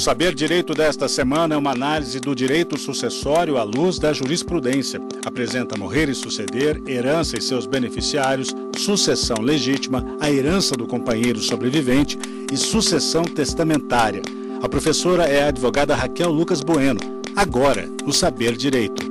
O Saber Direito desta semana é uma análise do direito sucessório à luz da jurisprudência. Apresenta morrer e suceder, herança e seus beneficiários, sucessão legítima, a herança do companheiro sobrevivente e sucessão testamentária. A professora é a advogada Raquel Lucas Bueno. Agora, o Saber Direito.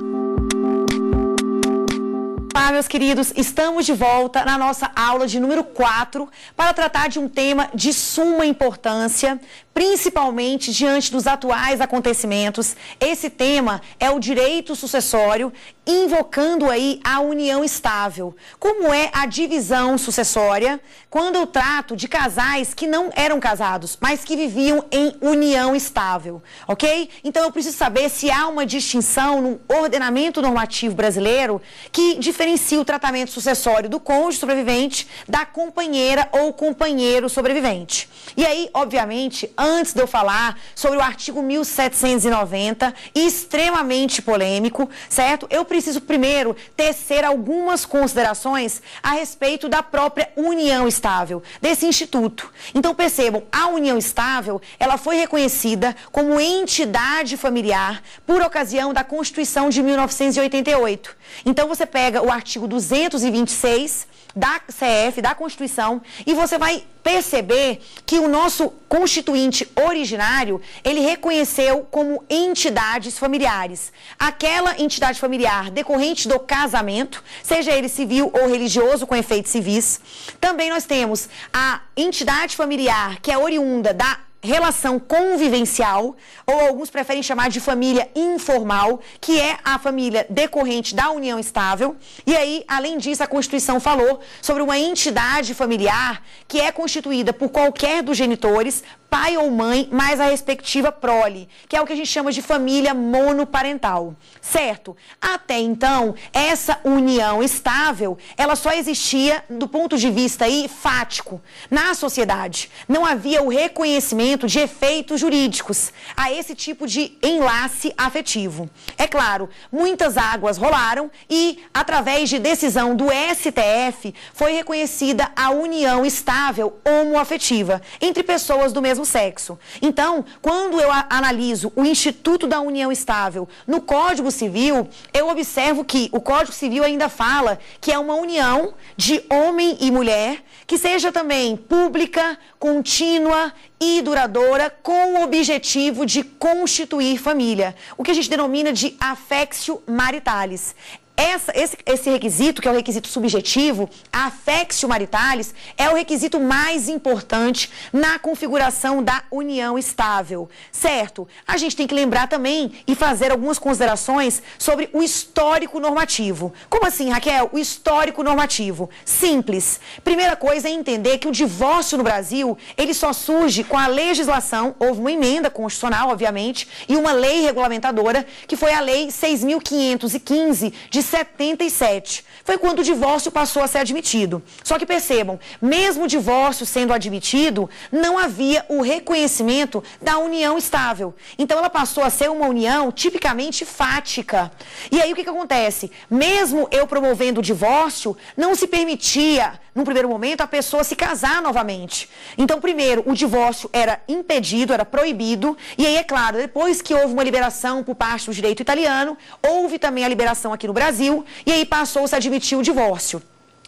Olá, meus queridos, estamos de volta na nossa aula de número 4 para tratar de um tema de suma importância principalmente diante dos atuais acontecimentos. Esse tema é o direito sucessório, invocando aí a união estável. Como é a divisão sucessória quando eu trato de casais que não eram casados, mas que viviam em união estável, ok? Então eu preciso saber se há uma distinção no ordenamento normativo brasileiro que diferencia o tratamento sucessório do cônjuge sobrevivente da companheira ou companheiro sobrevivente. E aí, obviamente, antes de eu falar sobre o artigo 1790, extremamente polêmico, certo? Eu preciso primeiro tecer algumas considerações a respeito da própria união estável, desse instituto. Então percebam, a união estável, ela foi reconhecida como entidade familiar por ocasião da Constituição de 1988. Então você pega o artigo 226 da CF, da Constituição, e você vai perceber que o nosso constituinte originário, ele reconheceu como entidades familiares. Aquela entidade familiar decorrente do casamento, seja ele civil ou religioso com efeitos civis. Também nós temos a entidade familiar que é oriunda da relação convivencial, ou alguns preferem chamar de família informal, que é a família decorrente da união estável. E aí, além disso, a Constituição falou sobre uma entidade familiar que é constituída por qualquer dos genitores, pai ou mãe, mais a respectiva prole, que é o que a gente chama de família monoparental, certo? Até então, essa união estável, ela só existia do ponto de vista aí fático na sociedade. Não havia o reconhecimento de efeitos jurídicos a esse tipo de enlace afetivo. É claro, muitas águas rolaram e, através de decisão do STF, foi reconhecida a união estável homoafetiva entre pessoas do mesmo sexo. Então, quando eu analiso o Instituto da União Estável no Código Civil, eu observo que o Código Civil ainda fala que é uma união de homem e mulher que seja também pública, contínua e duradoura com o objetivo de constituir família, o que a gente denomina de affectio maritalis. Essa, esse, esse requisito, que é o requisito subjetivo, a affectio maritalis, é o requisito mais importante na configuração da união estável, certo? A gente tem que lembrar também e fazer algumas considerações sobre o histórico normativo. Como assim, Raquel? O histórico normativo. Simples. Primeira coisa é entender que o divórcio no Brasil, ele só surge com a legislação, houve uma emenda constitucional, obviamente, e uma lei regulamentadora, que foi a Lei 6.515, de 77 foi quando o divórcio passou a ser admitido. Só que percebam, mesmo o divórcio sendo admitido, não havia o reconhecimento da união estável. Então ela passou a ser uma união tipicamente fática. E aí o que, que acontece? Mesmo eu promovendo o divórcio, não se permitia, num primeiro momento, a pessoa se casar novamente. Então, primeiro, o divórcio era impedido, era proibido. E aí, é claro, depois que houve uma liberação por parte do direito italiano, houve também a liberação aqui no Brasil. E aí passou-se a admitir o divórcio.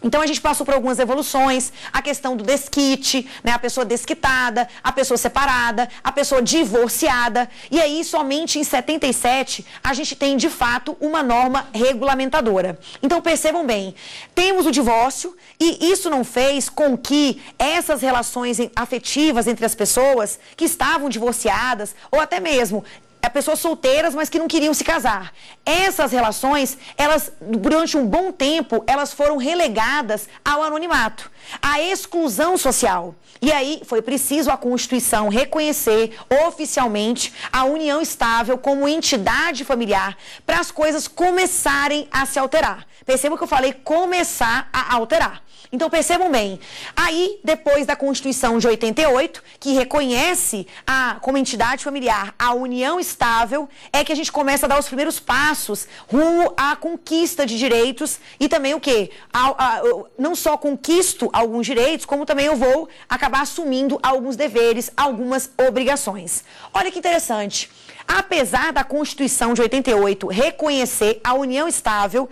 Então a gente passou por algumas evoluções, a questão do desquite, né, a pessoa desquitada, a pessoa separada, a pessoa divorciada, e aí somente em 77 a gente tem de fato uma norma regulamentadora. Então percebam bem, temos o divórcio e isso não fez com que essas relações afetivas entre as pessoas que estavam divorciadas ou até mesmo é, pessoas solteiras, mas que não queriam se casar. Essas relações, elas, durante um bom tempo, elas foram relegadas ao anonimato, à exclusão social. E aí foi preciso a Constituição reconhecer oficialmente a união estável como entidade familiar para as coisas começarem a se alterar. Perceba que eu falei começar a alterar. Então percebam bem. Aí, depois da Constituição de 88, que reconhece a, como entidade familiar a união estável, é que a gente começa a dar os primeiros passos rumo à conquista de direitos e também o quê? A, a, não só conquisto alguns direitos, como também eu vou acabar assumindo alguns deveres, algumas obrigações. Olha que interessante. Apesar da Constituição de 88 reconhecer a união estável,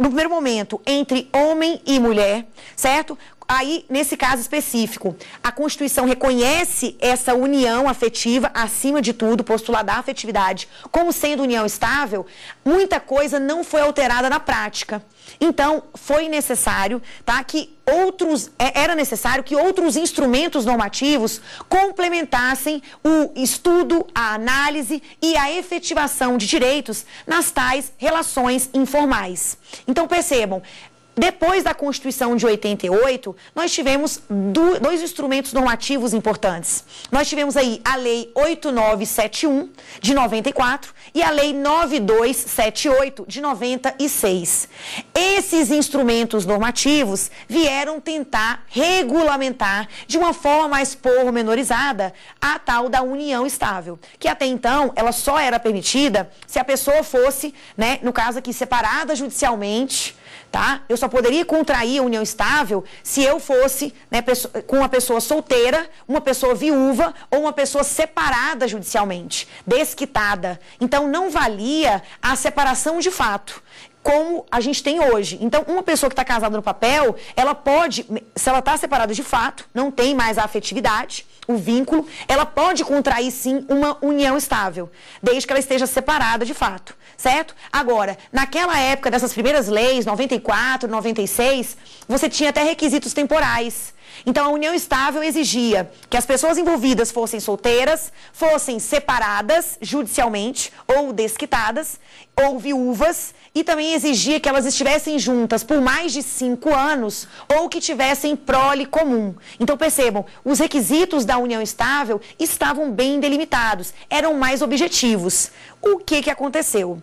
no primeiro momento, entre homem e mulher, certo? Aí, nesse caso específico, a Constituição reconhece essa união afetiva, acima de tudo, postular da afetividade, como sendo união estável, muita coisa não foi alterada na prática. Então, foi necessário tá, que outros, é, era necessário que outros instrumentos normativos complementassem o estudo, a análise e a efetivação de direitos nas tais relações informais. Então, percebam, depois da Constituição de 88, nós tivemos dois instrumentos normativos importantes. Nós tivemos aí a Lei 8971 de 94 e a Lei 9278 de 96. Esses instrumentos normativos vieram tentar regulamentar de uma forma mais pormenorizada a tal da união estável, que até então ela só era permitida se a pessoa fosse, né, no caso aqui separada judicialmente, tá? Eu só poderia contrair a união estável se eu fosse né, com uma pessoa solteira, uma pessoa viúva ou uma pessoa separada judicialmente, desquitada. Então não valia a separação de fato como a gente tem hoje. Então, uma pessoa que está casada no papel, ela pode, se ela está separada de fato, não tem mais a afetividade, o vínculo, ela pode contrair sim uma união estável, desde que ela esteja separada de fato certo? Agora, naquela época dessas primeiras leis, 94, 96, você tinha até requisitos temporais. Então, a união estável exigia que as pessoas envolvidas fossem solteiras, fossem separadas judicialmente ou desquitadas, ou viúvas, e também exigia que elas estivessem juntas por mais de cinco anos ou que tivessem prole comum. Então, percebam, os requisitos da união estável estavam bem delimitados, eram mais objetivos. O que, que aconteceu?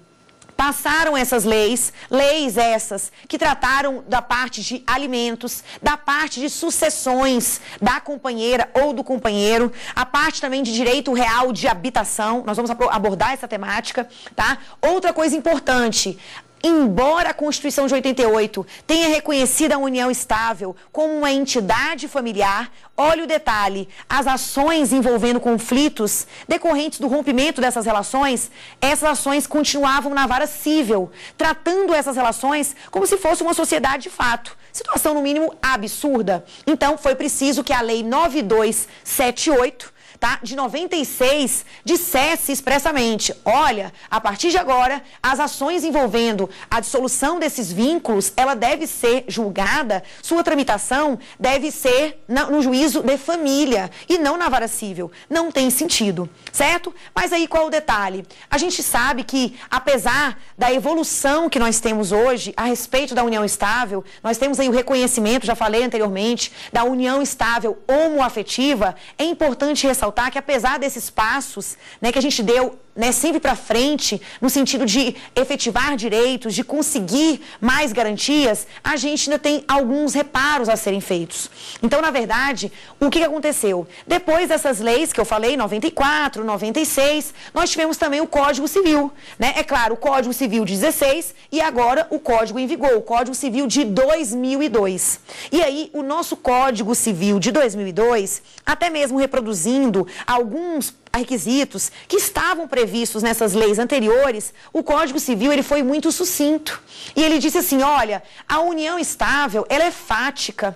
passaram essas leis, leis essas que trataram da parte de alimentos, da parte de sucessões da companheira ou do companheiro, a parte também de direito real de habitação. Nós vamos abordar essa temática, tá? Outra coisa importante, Embora a Constituição de 88 tenha reconhecido a união estável como uma entidade familiar, olha o detalhe: as ações envolvendo conflitos decorrentes do rompimento dessas relações, essas ações continuavam na vara civil, tratando essas relações como se fosse uma sociedade de fato. Situação, no mínimo, absurda. Então, foi preciso que a Lei 9278 tá? De 96, dissesse expressamente: olha, a partir de agora, as ações envolvendo a dissolução desses vínculos, ela deve ser julgada, sua tramitação deve ser no juízo de família e não na vara civil. Não tem sentido, certo? Mas aí qual é o detalhe? A gente sabe que, apesar da evolução que nós temos hoje a respeito da união estável, nós temos aí o reconhecimento, já falei anteriormente, da união estável homoafetiva, é importante ressaltar ressaltar que apesar desses passos né, que a gente deu né, sempre para frente, no sentido de efetivar direitos, de conseguir mais garantias, a gente ainda tem alguns reparos a serem feitos. Então, na verdade, o que aconteceu? Depois dessas leis que eu falei, 94, 96, nós tivemos também o Código Civil. Né? É claro, o Código Civil de 16 e agora o Código em vigor, o Código Civil de 2002. E aí, o nosso Código Civil de 2002, até mesmo reproduzindo alguns requisitos que estavam previstos nessas leis anteriores, o Código Civil ele foi muito sucinto. E ele disse assim, olha, a união estável, ela é fática.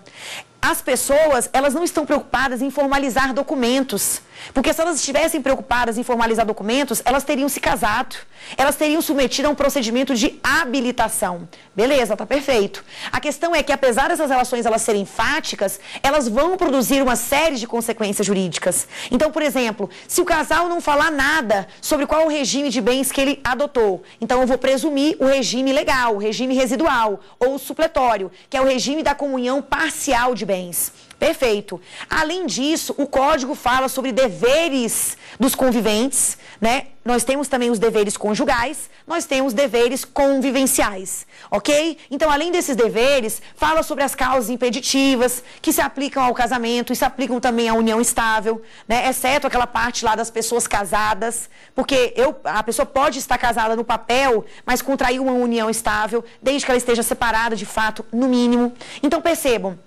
As pessoas, elas não estão preocupadas em formalizar documentos. Porque se elas estivessem preocupadas em formalizar documentos, elas teriam se casado, elas teriam submetido a um procedimento de habilitação. Beleza, tá perfeito. A questão é que, apesar dessas relações elas serem fáticas, elas vão produzir uma série de consequências jurídicas. Então, por exemplo, se o casal não falar nada sobre qual o regime de bens que ele adotou, então eu vou presumir o regime legal, o regime residual ou supletório, que é o regime da comunhão parcial de bens. Perfeito. Além disso, o código fala sobre deveres dos conviventes, né? Nós temos também os deveres conjugais, nós temos deveres convivenciais, ok? Então, além desses deveres, fala sobre as causas impeditivas que se aplicam ao casamento e se aplicam também à união estável, né? Exceto aquela parte lá das pessoas casadas, porque eu, a pessoa pode estar casada no papel, mas contrair uma união estável, desde que ela esteja separada de fato, no mínimo. Então, percebam.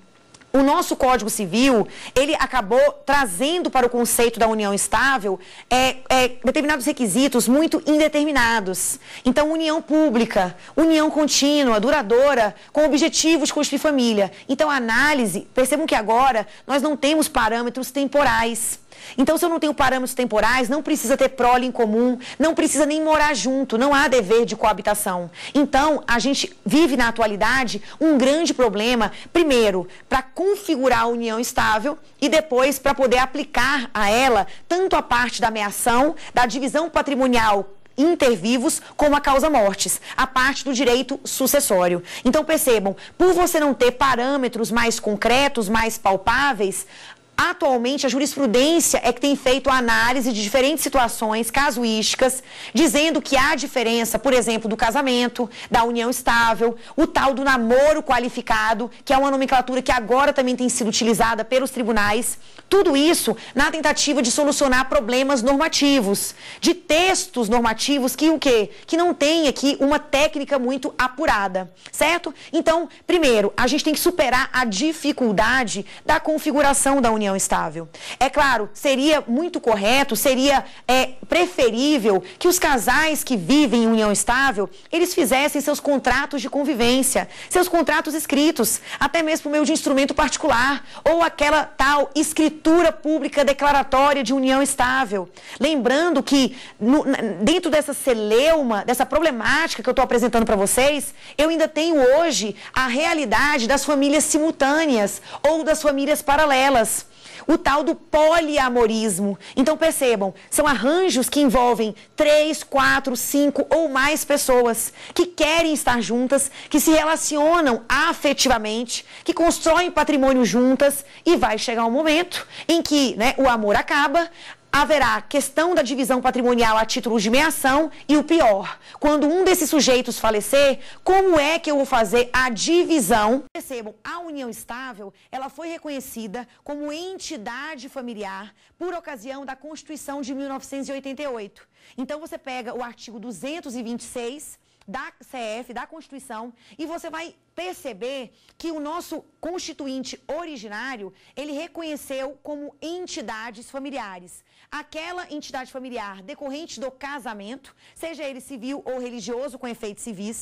O nosso Código Civil, ele acabou trazendo para o conceito da união estável é, é, determinados requisitos muito indeterminados. Então, união pública, união contínua, duradoura, com objetivos de construir família. Então, a análise, percebam que agora nós não temos parâmetros temporais. Então, se eu não tenho parâmetros temporais, não precisa ter prole em comum, não precisa nem morar junto, não há dever de coabitação. Então, a gente vive na atualidade um grande problema, primeiro, para configurar a união estável e depois para poder aplicar a ela tanto a parte da ameação, da divisão patrimonial intervivos como a causa mortes, a parte do direito sucessório. Então percebam, por você não ter parâmetros mais concretos, mais palpáveis, Atualmente, a jurisprudência é que tem feito a análise de diferentes situações casuísticas, dizendo que há diferença, por exemplo, do casamento, da união estável, o tal do namoro qualificado, que é uma nomenclatura que agora também tem sido utilizada pelos tribunais, tudo isso na tentativa de solucionar problemas normativos, de textos normativos que o quê? Que não tem aqui uma técnica muito apurada, certo? Então, primeiro, a gente tem que superar a dificuldade da configuração da união estável. É claro, seria muito correto, seria é, preferível que os casais que vivem em união estável, eles fizessem seus contratos de convivência, seus contratos escritos, até mesmo por meio de instrumento particular ou aquela tal escritura escritura pública declaratória de união estável. Lembrando que no, dentro dessa celeuma, dessa problemática que eu estou apresentando para vocês, eu ainda tenho hoje a realidade das famílias simultâneas ou das famílias paralelas o tal do poliamorismo. Então percebam, são arranjos que envolvem três, quatro, cinco ou mais pessoas que querem estar juntas, que se relacionam afetivamente, que constroem patrimônio juntas e vai chegar um momento em que né, o amor acaba, haverá questão da divisão patrimonial a título de meação e o pior, quando um desses sujeitos falecer, como é que eu vou fazer a divisão? Percebam, a união estável, ela foi reconhecida como entidade familiar por ocasião da Constituição de 1988. Então você pega o artigo 226 da CF, da Constituição, e você vai perceber que o nosso constituinte originário, ele reconheceu como entidades familiares aquela entidade familiar decorrente do casamento, seja ele civil ou religioso com efeitos civis.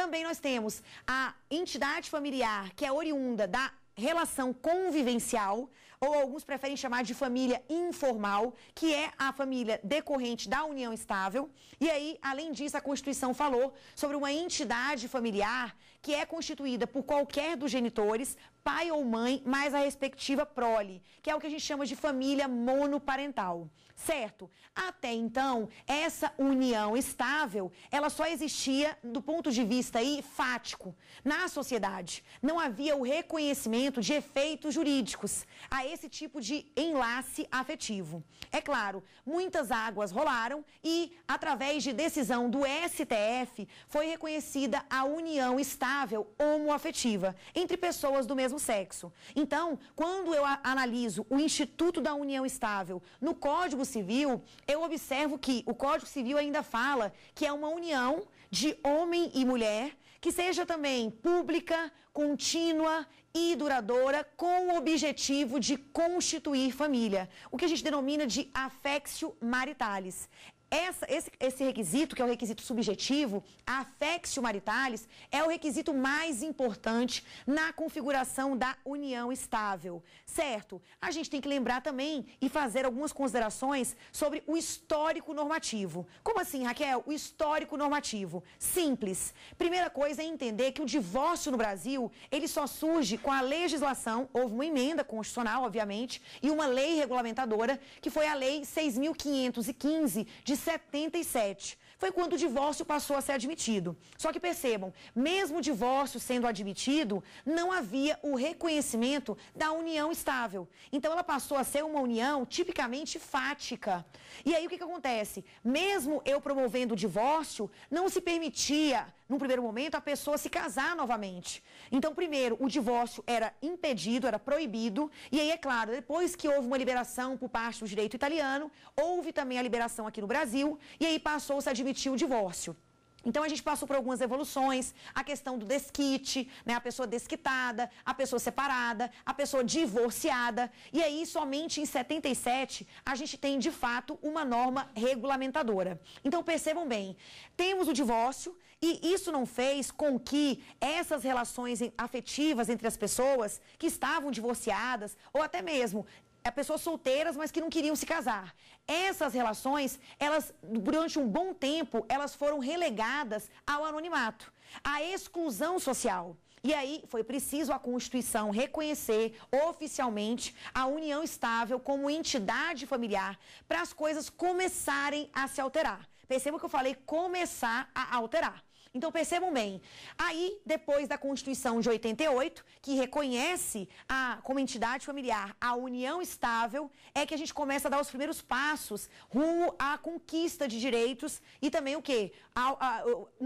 Também nós temos a entidade familiar que é oriunda da relação convivencial, ou alguns preferem chamar de família informal, que é a família decorrente da união estável. E aí, além disso, a Constituição falou sobre uma entidade familiar que é constituída por qualquer dos genitores, pai ou mãe, mais a respectiva prole, que é o que a gente chama de família monoparental certo? Até então, essa união estável, ela só existia do ponto de vista aí fático. Na sociedade, não havia o reconhecimento de efeitos jurídicos a esse tipo de enlace afetivo. É claro, muitas águas rolaram e, através de decisão do STF, foi reconhecida a união estável homoafetiva entre pessoas do mesmo sexo. Então, quando eu analiso o Instituto da União Estável no Código Civil, eu observo que o Código Civil ainda fala que é uma união de homem e mulher que seja também pública, contínua e duradoura com o objetivo de constituir família, o que a gente denomina de affectio maritalis. Essa, esse, esse, requisito, que é o requisito subjetivo, a o maritalis, é o requisito mais importante na configuração da união estável, certo? A gente tem que lembrar também e fazer algumas considerações sobre o histórico normativo. Como assim, Raquel? O histórico normativo. Simples. Primeira coisa é entender que o divórcio no Brasil, ele só surge com a legislação, houve uma emenda constitucional, obviamente, e uma lei regulamentadora, que foi a Lei 6.515, de 77. Foi quando o divórcio passou a ser admitido. Só que percebam, mesmo o divórcio sendo admitido, não havia o reconhecimento da união estável. Então ela passou a ser uma união tipicamente fática. E aí o que, que acontece? Mesmo eu promovendo o divórcio, não se permitia num primeiro momento, a pessoa se casar novamente. Então, primeiro, o divórcio era impedido, era proibido. E aí, é claro, depois que houve uma liberação por parte do direito italiano, houve também a liberação aqui no Brasil. E aí passou-se a admitir o divórcio. Então a gente passou por algumas evoluções, a questão do desquite, né, a pessoa desquitada, a pessoa separada, a pessoa divorciada, e aí somente em 77 a gente tem de fato uma norma regulamentadora. Então percebam bem, temos o divórcio, e isso não fez com que essas relações afetivas entre as pessoas que estavam divorciadas ou até mesmo eh, pessoas solteiras, mas que não queriam se casar. Essas relações, elas durante um bom tempo, elas foram relegadas ao anonimato, à exclusão social. E aí foi preciso a Constituição reconhecer oficialmente a união estável como entidade familiar para as coisas começarem a se alterar. Perceba que eu falei começar a alterar. Então percebam bem. Aí, depois da Constituição de 88, que reconhece a, como entidade familiar a união estável, é que a gente começa a dar os primeiros passos rumo à conquista de direitos e também o quê? A, a,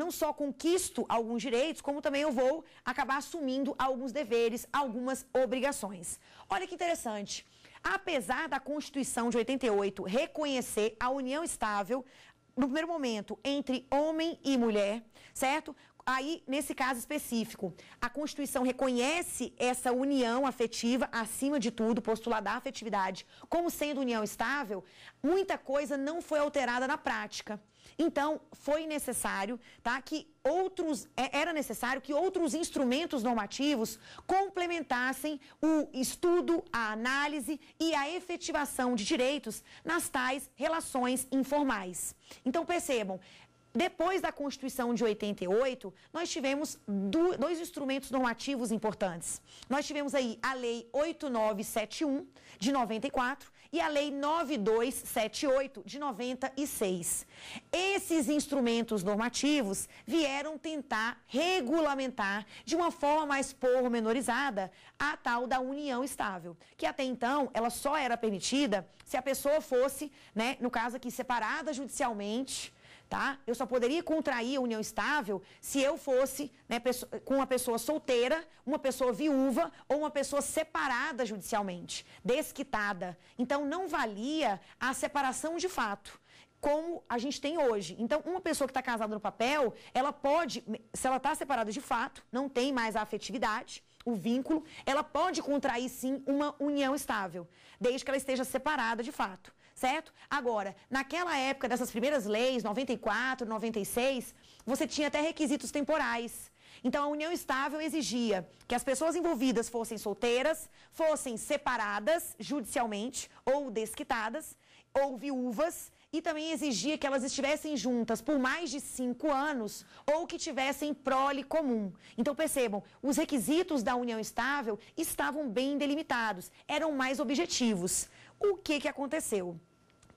não só conquisto alguns direitos, como também eu vou acabar assumindo alguns deveres, algumas obrigações. Olha que interessante. Apesar da Constituição de 88 reconhecer a união estável, no primeiro momento, entre homem e mulher, certo? Aí, nesse caso específico, a Constituição reconhece essa união afetiva, acima de tudo, postulada da afetividade, como sendo união estável, muita coisa não foi alterada na prática. Então, foi necessário tá, que outros, é, era necessário que outros instrumentos normativos complementassem o estudo, a análise e a efetivação de direitos nas tais relações informais. Então, percebam, depois da Constituição de 88, nós tivemos dois instrumentos normativos importantes. Nós tivemos aí a Lei 8971 de 94 e a Lei 9278 de 96. Esses instrumentos normativos vieram tentar regulamentar de uma forma mais pormenorizada a tal da união estável, que até então ela só era permitida se a pessoa fosse, né, no caso aqui, separada judicialmente tá? Eu só poderia contrair a união estável se eu fosse né, com uma pessoa solteira, uma pessoa viúva ou uma pessoa separada judicialmente, desquitada. Então, não valia a separação de fato como a gente tem hoje. Então, uma pessoa que está casada no papel, ela pode, se ela está separada de fato, não tem mais a afetividade, o vínculo, ela pode contrair sim uma união estável, desde que ela esteja separada de fato certo? Agora, naquela época dessas primeiras leis, 94, 96, você tinha até requisitos temporais. Então, a união estável exigia que as pessoas envolvidas fossem solteiras, fossem separadas judicialmente ou desquitadas, ou viúvas, e também exigia que elas estivessem juntas por mais de cinco anos ou que tivessem prole comum. Então percebam, os requisitos da união estável estavam bem delimitados, eram mais objetivos. O que, que aconteceu?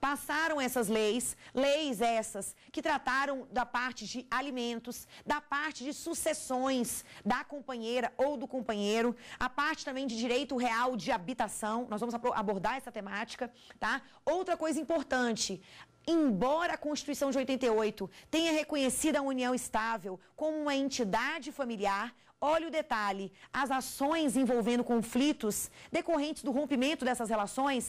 passaram essas leis, leis essas que trataram da parte de alimentos, da parte de sucessões da companheira ou do companheiro, a parte também de direito real de habitação. Nós vamos abordar essa temática, tá? Outra coisa importante, Embora a Constituição de 88 tenha reconhecido a união estável como uma entidade familiar, Olha o detalhe: as ações envolvendo conflitos decorrentes do rompimento dessas relações,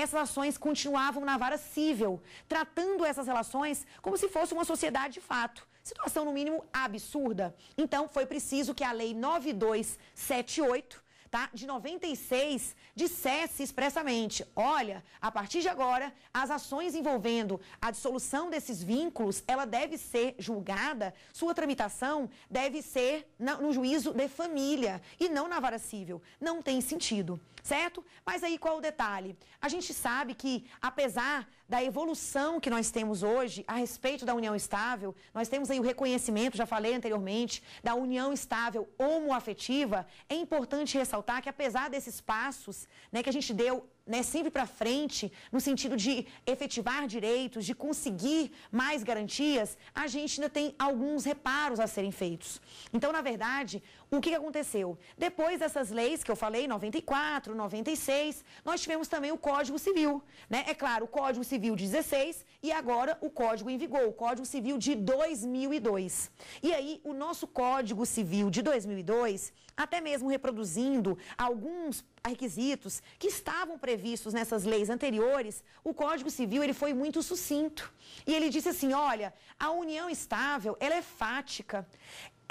essas ações continuavam na vara civil, tratando essas relações como se fosse uma sociedade de fato. Situação, no mínimo, absurda. Então, foi preciso que a Lei 9278 tá? De 96 dissesse expressamente: olha, a partir de agora, as ações envolvendo a dissolução desses vínculos, ela deve ser julgada, sua tramitação deve ser no juízo de família e não na vara civil. Não tem sentido, certo? Mas aí qual o detalhe? A gente sabe que, apesar da evolução que nós temos hoje a respeito da união estável, nós temos aí o reconhecimento, já falei anteriormente, da união estável homoafetiva, é importante ressaltar ressaltar que apesar desses passos né, que a gente deu né, sempre para frente, no sentido de efetivar direitos, de conseguir mais garantias, a gente ainda tem alguns reparos a serem feitos. Então, na verdade, o que aconteceu? Depois dessas leis que eu falei, 94, 96, nós tivemos também o Código Civil. Né? É claro, o Código Civil de 16 e agora o Código em vigor, o Código Civil de 2002. E aí, o nosso Código Civil de 2002, até mesmo reproduzindo alguns requisitos que estavam presentes previstos nessas leis anteriores, o Código Civil ele foi muito sucinto. E ele disse assim, olha, a união estável, ela é fática.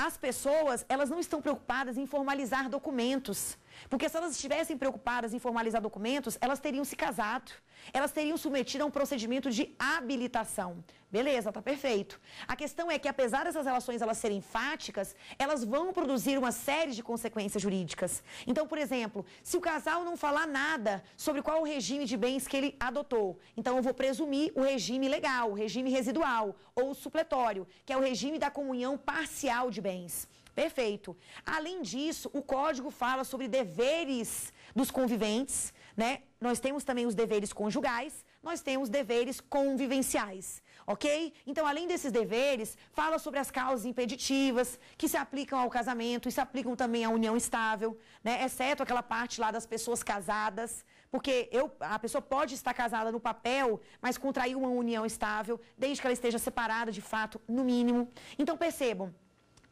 As pessoas, elas não estão preocupadas em formalizar documentos. Porque se elas estivessem preocupadas em formalizar documentos, elas teriam se casado elas teriam submetido a um procedimento de habilitação. Beleza, tá perfeito. A questão é que, apesar dessas relações elas serem fáticas, elas vão produzir uma série de consequências jurídicas. Então, por exemplo, se o casal não falar nada sobre qual o regime de bens que ele adotou, então eu vou presumir o regime legal, o regime residual ou supletório, que é o regime da comunhão parcial de bens. Perfeito. Além disso, o código fala sobre deveres dos conviventes né? Nós temos também os deveres conjugais, nós temos deveres convivenciais, ok? Então, além desses deveres, fala sobre as causas impeditivas que se aplicam ao casamento e se aplicam também à união estável, né? Exceto aquela parte lá das pessoas casadas, porque eu, a pessoa pode estar casada no papel, mas contrair uma união estável, desde que ela esteja separada de fato, no mínimo. Então, percebam,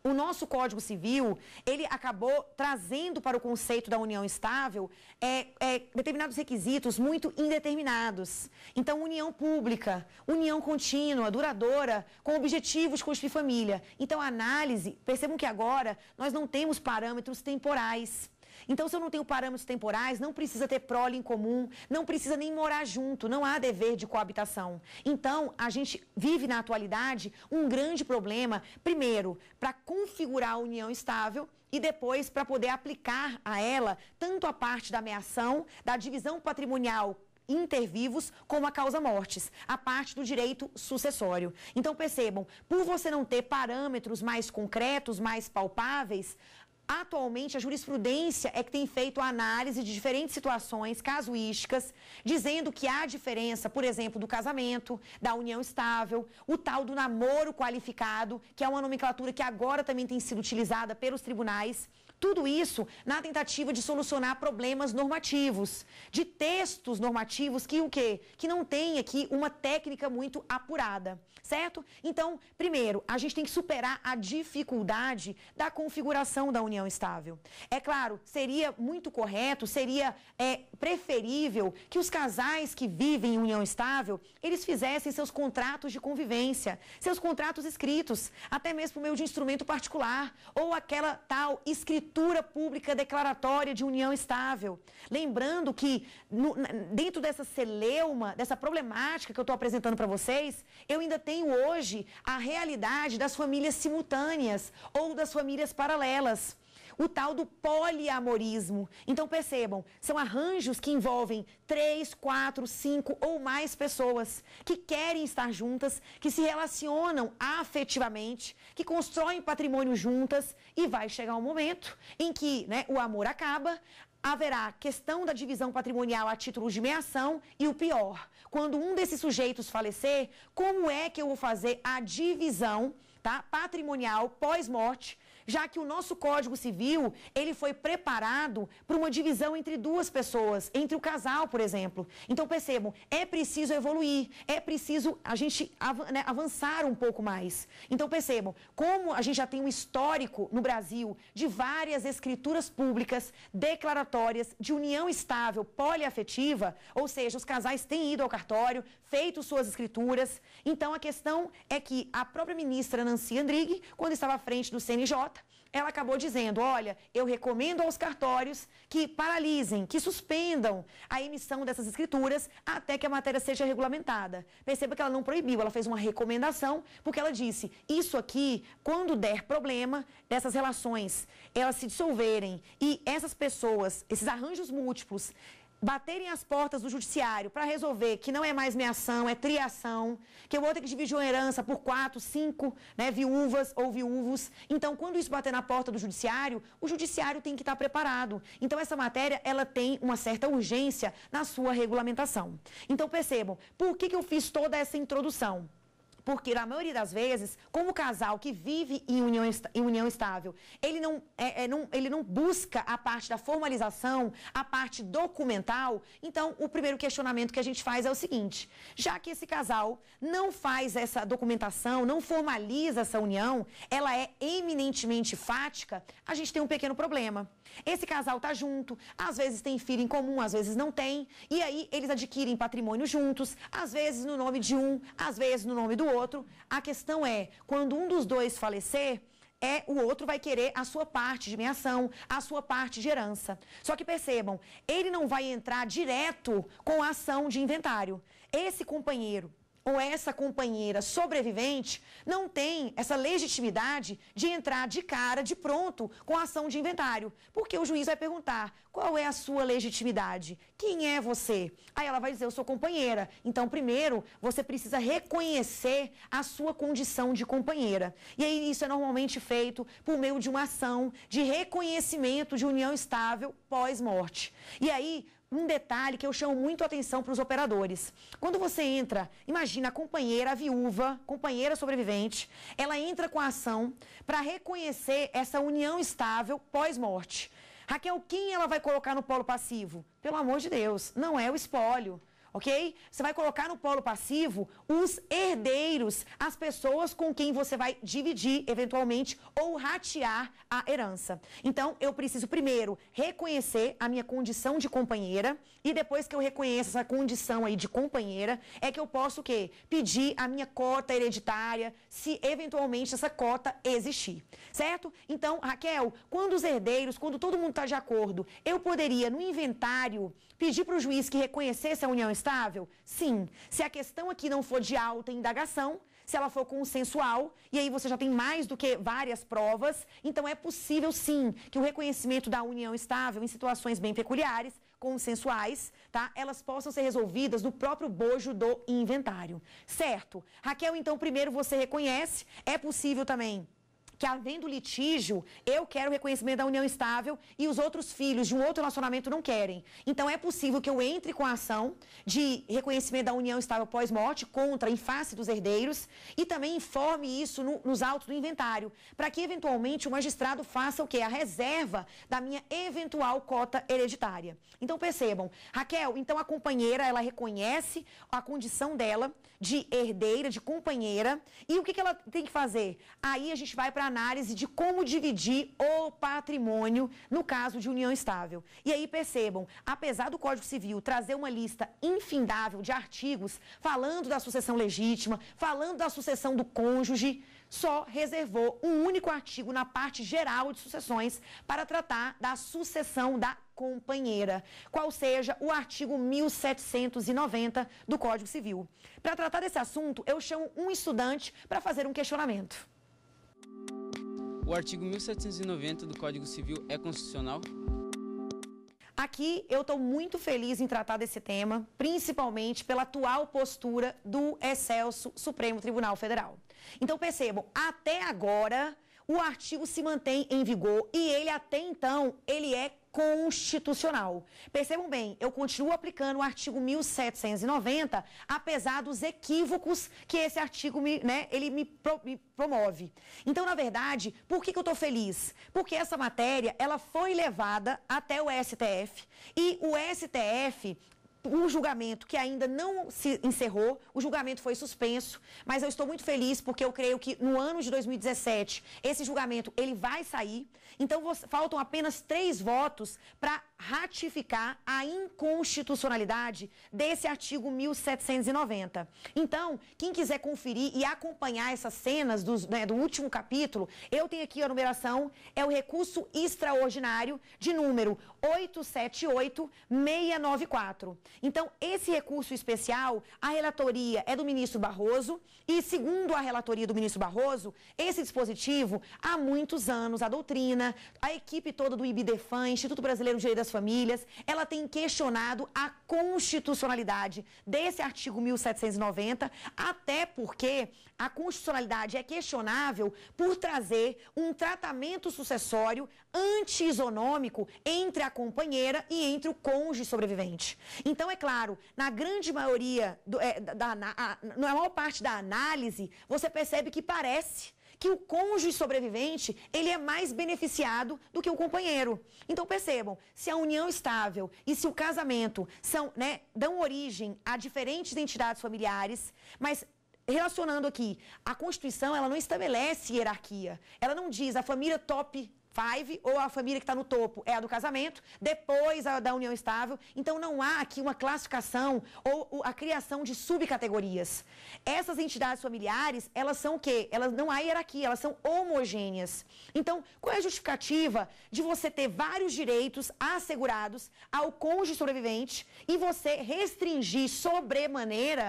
o nosso Código Civil, ele acabou trazendo para o conceito da união estável é, é, determinados requisitos muito indeterminados. Então, união pública, união contínua, duradoura, com objetivos construir família. Então, a análise, percebam que agora nós não temos parâmetros temporais. Então, se eu não tenho parâmetros temporais, não precisa ter prole em comum, não precisa nem morar junto, não há dever de coabitação. Então, a gente vive na atualidade um grande problema, primeiro, para configurar a união estável e depois para poder aplicar a ela tanto a parte da ameação, da divisão patrimonial intervivos como a causa mortes, a parte do direito sucessório. Então percebam, por você não ter parâmetros mais concretos, mais palpáveis, Atualmente, a jurisprudência é que tem feito a análise de diferentes situações casuísticas, dizendo que há diferença, por exemplo, do casamento, da união estável, o tal do namoro qualificado, que é uma nomenclatura que agora também tem sido utilizada pelos tribunais. Tudo isso na tentativa de solucionar problemas normativos, de textos normativos que o quê? Que não tem aqui uma técnica muito apurada, certo? Então, primeiro, a gente tem que superar a dificuldade da configuração da união estável. É claro, seria muito correto, seria é, preferível que os casais que vivem em união estável, eles fizessem seus contratos de convivência, seus contratos escritos, até mesmo por meio de instrumento particular ou aquela tal escritura escritura pública declaratória de união estável. Lembrando que no, dentro dessa celeuma, dessa problemática que eu estou apresentando para vocês, eu ainda tenho hoje a realidade das famílias simultâneas ou das famílias paralelas o tal do poliamorismo. Então percebam, são arranjos que envolvem três, quatro, cinco ou mais pessoas que querem estar juntas, que se relacionam afetivamente, que constroem patrimônio juntas e vai chegar um momento em que né, o amor acaba, haverá questão da divisão patrimonial a título de meação e o pior, quando um desses sujeitos falecer, como é que eu vou fazer a divisão tá, patrimonial pós-morte já que o nosso Código Civil, ele foi preparado para uma divisão entre duas pessoas, entre o casal, por exemplo. Então, percebam, é preciso evoluir, é preciso a gente né, avançar um pouco mais. Então, percebam, como a gente já tem um histórico no Brasil de várias escrituras públicas declaratórias de união estável poliafetiva, ou seja, os casais têm ido ao cartório, feito suas escrituras. Então, a questão é que a própria ministra Nancy Andrighi, quando estava à frente do CNJ, ela acabou dizendo: olha, eu recomendo aos cartórios que paralisem, que suspendam a emissão dessas escrituras até que a matéria seja regulamentada. Perceba que ela não proibiu, ela fez uma recomendação, porque ela disse: isso aqui, quando der problema dessas relações, elas se dissolverem e essas pessoas, esses arranjos múltiplos baterem as portas do judiciário para resolver que não é mais meação, é triação, que eu vou ter que dividir uma herança por quatro, cinco né, viúvas ou viúvos. Então, quando isso bater na porta do judiciário, o judiciário tem que estar tá preparado. Então, essa matéria, ela tem uma certa urgência na sua regulamentação. Então, percebam, por que, que eu fiz toda essa introdução? porque na maioria das vezes, como o casal que vive em união, em união estável, ele não, é, é, não, ele não busca a parte da formalização, a parte documental, então o primeiro questionamento que a gente faz é o seguinte, já que esse casal não faz essa documentação, não formaliza essa união, ela é eminentemente fática, a gente tem um pequeno problema. Esse casal tá junto, às vezes tem filho em comum, às vezes não tem, e aí eles adquirem patrimônio juntos, às vezes no nome de um, às vezes no nome do outro. A questão é, quando um dos dois falecer, é o outro vai querer a sua parte de meação, a sua parte de herança. Só que percebam, ele não vai entrar direto com a ação de inventário. Esse companheiro ou essa companheira sobrevivente não tem essa legitimidade de entrar de cara, de pronto, com a ação de inventário. Porque o juiz vai perguntar qual é a sua legitimidade, quem é você? Aí ela vai dizer, eu sou companheira. Então, primeiro, você precisa reconhecer a sua condição de companheira. E aí isso é normalmente feito por meio de uma ação de reconhecimento de união estável pós-morte. E aí, um detalhe que eu chamo muito atenção para os operadores. Quando você entra, imagina a companheira, a viúva, companheira sobrevivente, ela entra com a ação para reconhecer essa união estável pós-morte. Raquel, quem ela vai colocar no polo passivo? Pelo amor de Deus, não é o espólio ok? Você vai colocar no polo passivo os herdeiros, as pessoas com quem você vai dividir, eventualmente, ou ratear a herança. Então, eu preciso primeiro reconhecer a minha condição de companheira e depois que eu reconheço essa condição aí de companheira, é que eu posso o quê? Pedir a minha cota hereditária, se eventualmente essa cota existir, certo? Então, Raquel, quando os herdeiros, quando todo mundo está de acordo, eu poderia, no inventário, pedir para o juiz que reconhecesse a união estadual estável? Sim. Se a questão aqui não for de alta indagação, se ela for consensual, e aí você já tem mais do que várias provas, então é possível sim que o reconhecimento da união estável em situações bem peculiares, consensuais, tá? Elas possam ser resolvidas no próprio bojo do inventário. Certo? Raquel, então primeiro você reconhece, é possível também que, havendo litígio, eu quero o reconhecimento da união estável e os outros filhos de um outro relacionamento não querem. Então, é possível que eu entre com a ação de reconhecimento da união estável pós-morte contra, em face dos herdeiros e também informe isso no, nos autos do inventário, para que, eventualmente, o magistrado faça o quê? A reserva da minha eventual cota hereditária. Então, percebam, Raquel, então a companheira, ela reconhece a condição dela de herdeira, de companheira, e o que, que ela tem que fazer? Aí a gente vai para análise de como dividir o patrimônio no caso de união estável. E aí percebam, apesar do Código Civil trazer uma lista infindável de artigos falando da sucessão legítima, falando da sucessão do cônjuge, só reservou um único artigo na parte geral de sucessões para tratar da sucessão da companheira, qual seja o artigo 1790 do Código Civil. Para tratar desse assunto, eu chamo um estudante para fazer um questionamento. O artigo 1790 do Código Civil é constitucional? Aqui eu estou muito feliz em tratar desse tema, principalmente pela atual postura do excelso Supremo Tribunal Federal. Então percebam, até agora o artigo se mantém em vigor e ele até então ele é constitucional. Percebam bem, eu continuo aplicando o artigo 1790, apesar dos equívocos que esse artigo me, né, ele me, pro, me promove. Então, na verdade, por que, que eu estou feliz? Porque essa matéria ela foi levada até o STF e o STF o julgamento que ainda não se encerrou, o julgamento foi suspenso, mas eu estou muito feliz porque eu creio que no ano de 2017 esse julgamento ele vai sair. Então faltam apenas três votos para ratificar a inconstitucionalidade desse artigo 1790. Então, quem quiser conferir e acompanhar essas cenas dos, né, do último capítulo, eu tenho aqui a numeração, é o recurso extraordinário de número 878694. Então, esse recurso especial, a relatoria é do ministro Barroso e, segundo a relatoria do ministro Barroso, esse dispositivo, há muitos anos, a doutrina, a equipe toda do IBDFAN, Instituto Brasileiro de Direito da famílias, ela tem questionado a constitucionalidade desse artigo 1790, até porque a constitucionalidade é questionável por trazer um tratamento sucessório anti-isonômico entre a companheira e entre o cônjuge sobrevivente. Então, é claro, na grande maioria, do, é, da, na, a, na maior parte da análise, você percebe que parece que o cônjuge sobrevivente, ele é mais beneficiado do que o companheiro. Então percebam, se a união estável e se o casamento são, né, dão origem a diferentes entidades familiares, mas relacionando aqui, a Constituição ela não estabelece hierarquia. Ela não diz a família top five, ou a família que está no topo é a do casamento, depois a da união estável. Então não há aqui uma classificação ou a criação de subcategorias. Essas entidades familiares, elas são o quê? Elas não há hierarquia, elas são homogêneas. Então, qual é a justificativa de você ter vários direitos assegurados ao cônjuge sobrevivente e você restringir sobremaneira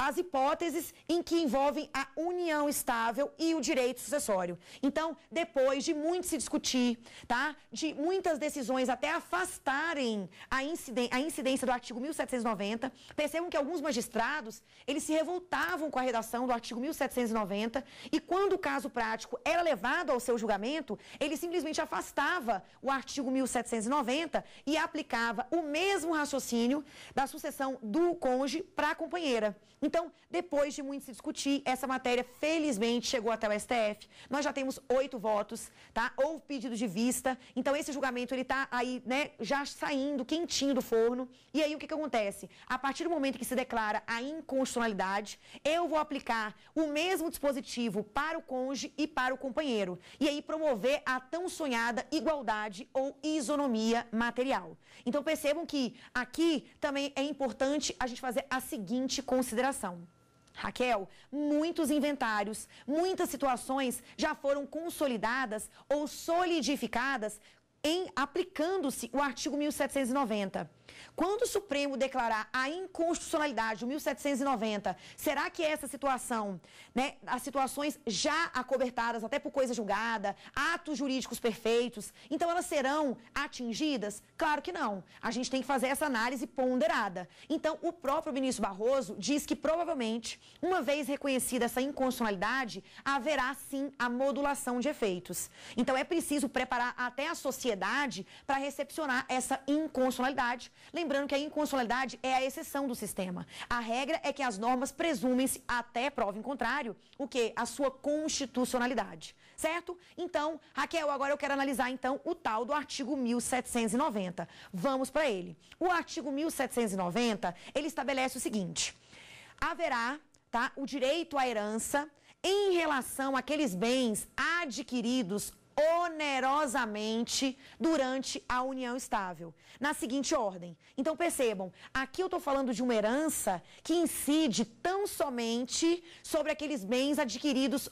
as hipóteses em que envolvem a união estável e o direito sucessório. Então, depois de muito se discutir, tá? De muitas decisões até afastarem a, inciden a incidência do artigo 1790, percebam que alguns magistrados, eles se revoltavam com a redação do artigo 1790 e quando o caso prático era levado ao seu julgamento, ele simplesmente afastava o artigo 1790 e aplicava o mesmo raciocínio da sucessão do cônjuge para a companheira. Então, depois de muito se discutir, essa matéria felizmente chegou até o STF. Nós já temos oito votos, tá? Houve pedido de vista. Então, esse julgamento ele tá aí, né, já saindo quentinho do forno. E aí o que, que acontece? A partir do momento que se declara a inconstitucionalidade, eu vou aplicar o mesmo dispositivo para o cônjuge e para o companheiro. E aí promover a tão sonhada igualdade ou isonomia material. Então percebam que aqui também é importante a gente fazer a seguinte consideração situação. Raquel, muitos inventários, muitas situações já foram consolidadas ou solidificadas em aplicando-se o artigo 1790. Quando o Supremo declarar a inconstitucionalidade do 1790, será que essa situação, né, as situações já acobertadas até por coisa julgada, atos jurídicos perfeitos, então elas serão atingidas? Claro que não. A gente tem que fazer essa análise ponderada. Então, o próprio ministro Barroso diz que provavelmente, uma vez reconhecida essa inconstitucionalidade, haverá sim a modulação de efeitos. Então, é preciso preparar até a sociedade sociedade para recepcionar essa inconstitucionalidade. Lembrando que a inconstitucionalidade é a exceção do sistema. A regra é que as normas presumem-se, até prova em contrário, o que? A sua constitucionalidade. Certo? Então, Raquel, agora eu quero analisar então o tal do artigo 1790. Vamos para ele. O artigo 1790, ele estabelece o seguinte: haverá, tá, o direito à herança em relação àqueles bens adquiridos onerosamente durante a união estável. Na seguinte ordem. Então percebam, aqui eu estou falando de uma herança que incide tão somente sobre aqueles bens adquiridos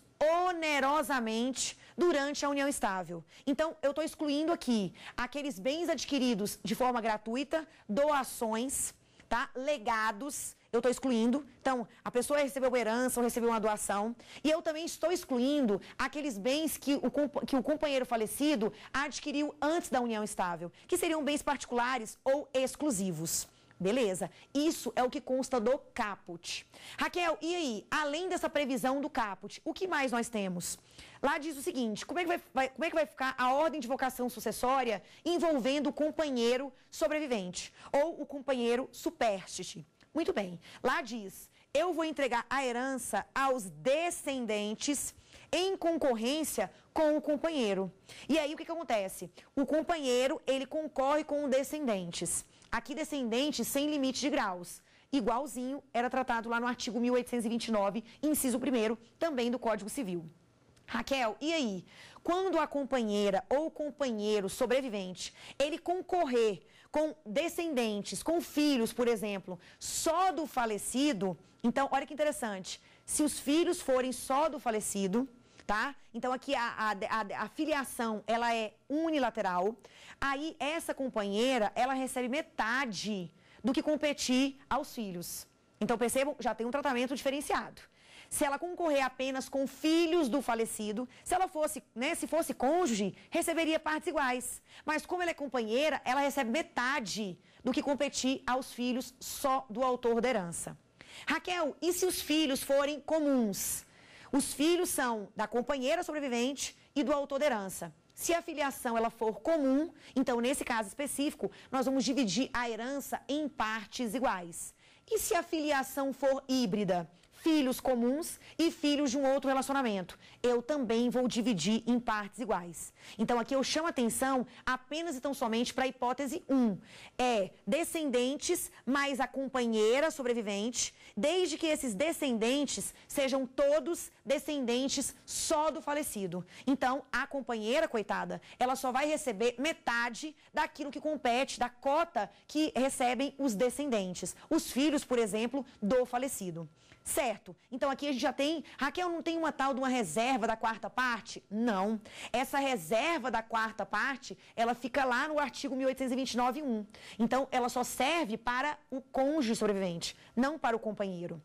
onerosamente durante a união estável. Então, eu estou excluindo aqui aqueles bens adquiridos de forma gratuita, doações, tá? legados eu estou excluindo. Então, a pessoa recebeu uma herança ou recebeu uma doação. E eu também estou excluindo aqueles bens que o, que o companheiro falecido adquiriu antes da união estável, que seriam bens particulares ou exclusivos. Beleza, isso é o que consta do caput. Raquel, e aí, além dessa previsão do caput, o que mais nós temos? Lá diz o seguinte: como é que vai, vai, como é que vai ficar a ordem de vocação sucessória envolvendo o companheiro sobrevivente ou o companheiro supérstite? Muito bem. Lá diz: eu vou entregar a herança aos descendentes em concorrência com o companheiro. E aí o que, que acontece? O companheiro ele concorre com os descendentes. Aqui descendentes sem limite de graus. Igualzinho era tratado lá no artigo 1829, inciso 1, também do Código Civil. Raquel, e aí? Quando a companheira ou companheiro sobrevivente ele concorrer com descendentes, com filhos, por exemplo, só do falecido, então, olha que interessante, se os filhos forem só do falecido, tá? Então, aqui a, a, a, a filiação, ela é unilateral, aí essa companheira, ela recebe metade do que competir aos filhos. Então, percebam, já tem um tratamento diferenciado se ela concorrer apenas com filhos do falecido, se ela fosse, né, se fosse cônjuge, receberia partes iguais. Mas como ela é companheira, ela recebe metade do que competir aos filhos só do autor da herança. Raquel, e se os filhos forem comuns? Os filhos são da companheira sobrevivente e do autor da herança. Se a filiação ela for comum, então nesse caso específico, nós vamos dividir a herança em partes iguais. E se a filiação for híbrida? filhos comuns e filhos de um outro relacionamento. Eu também vou dividir em partes iguais. Então aqui eu chamo atenção apenas e tão somente para a hipótese 1. É descendentes mais a companheira sobrevivente, desde que esses descendentes sejam todos descendentes só do falecido. Então a companheira, coitada, ela só vai receber metade daquilo que compete, da cota que recebem os descendentes, os filhos, por exemplo, do falecido. Certo. Então aqui a gente já tem. Raquel, não tem uma tal de uma reserva da quarta parte? Não. Essa reserva da quarta parte, ela fica lá no artigo 1829.1. Então ela só serve para o cônjuge sobrevivente, não para o companheiro.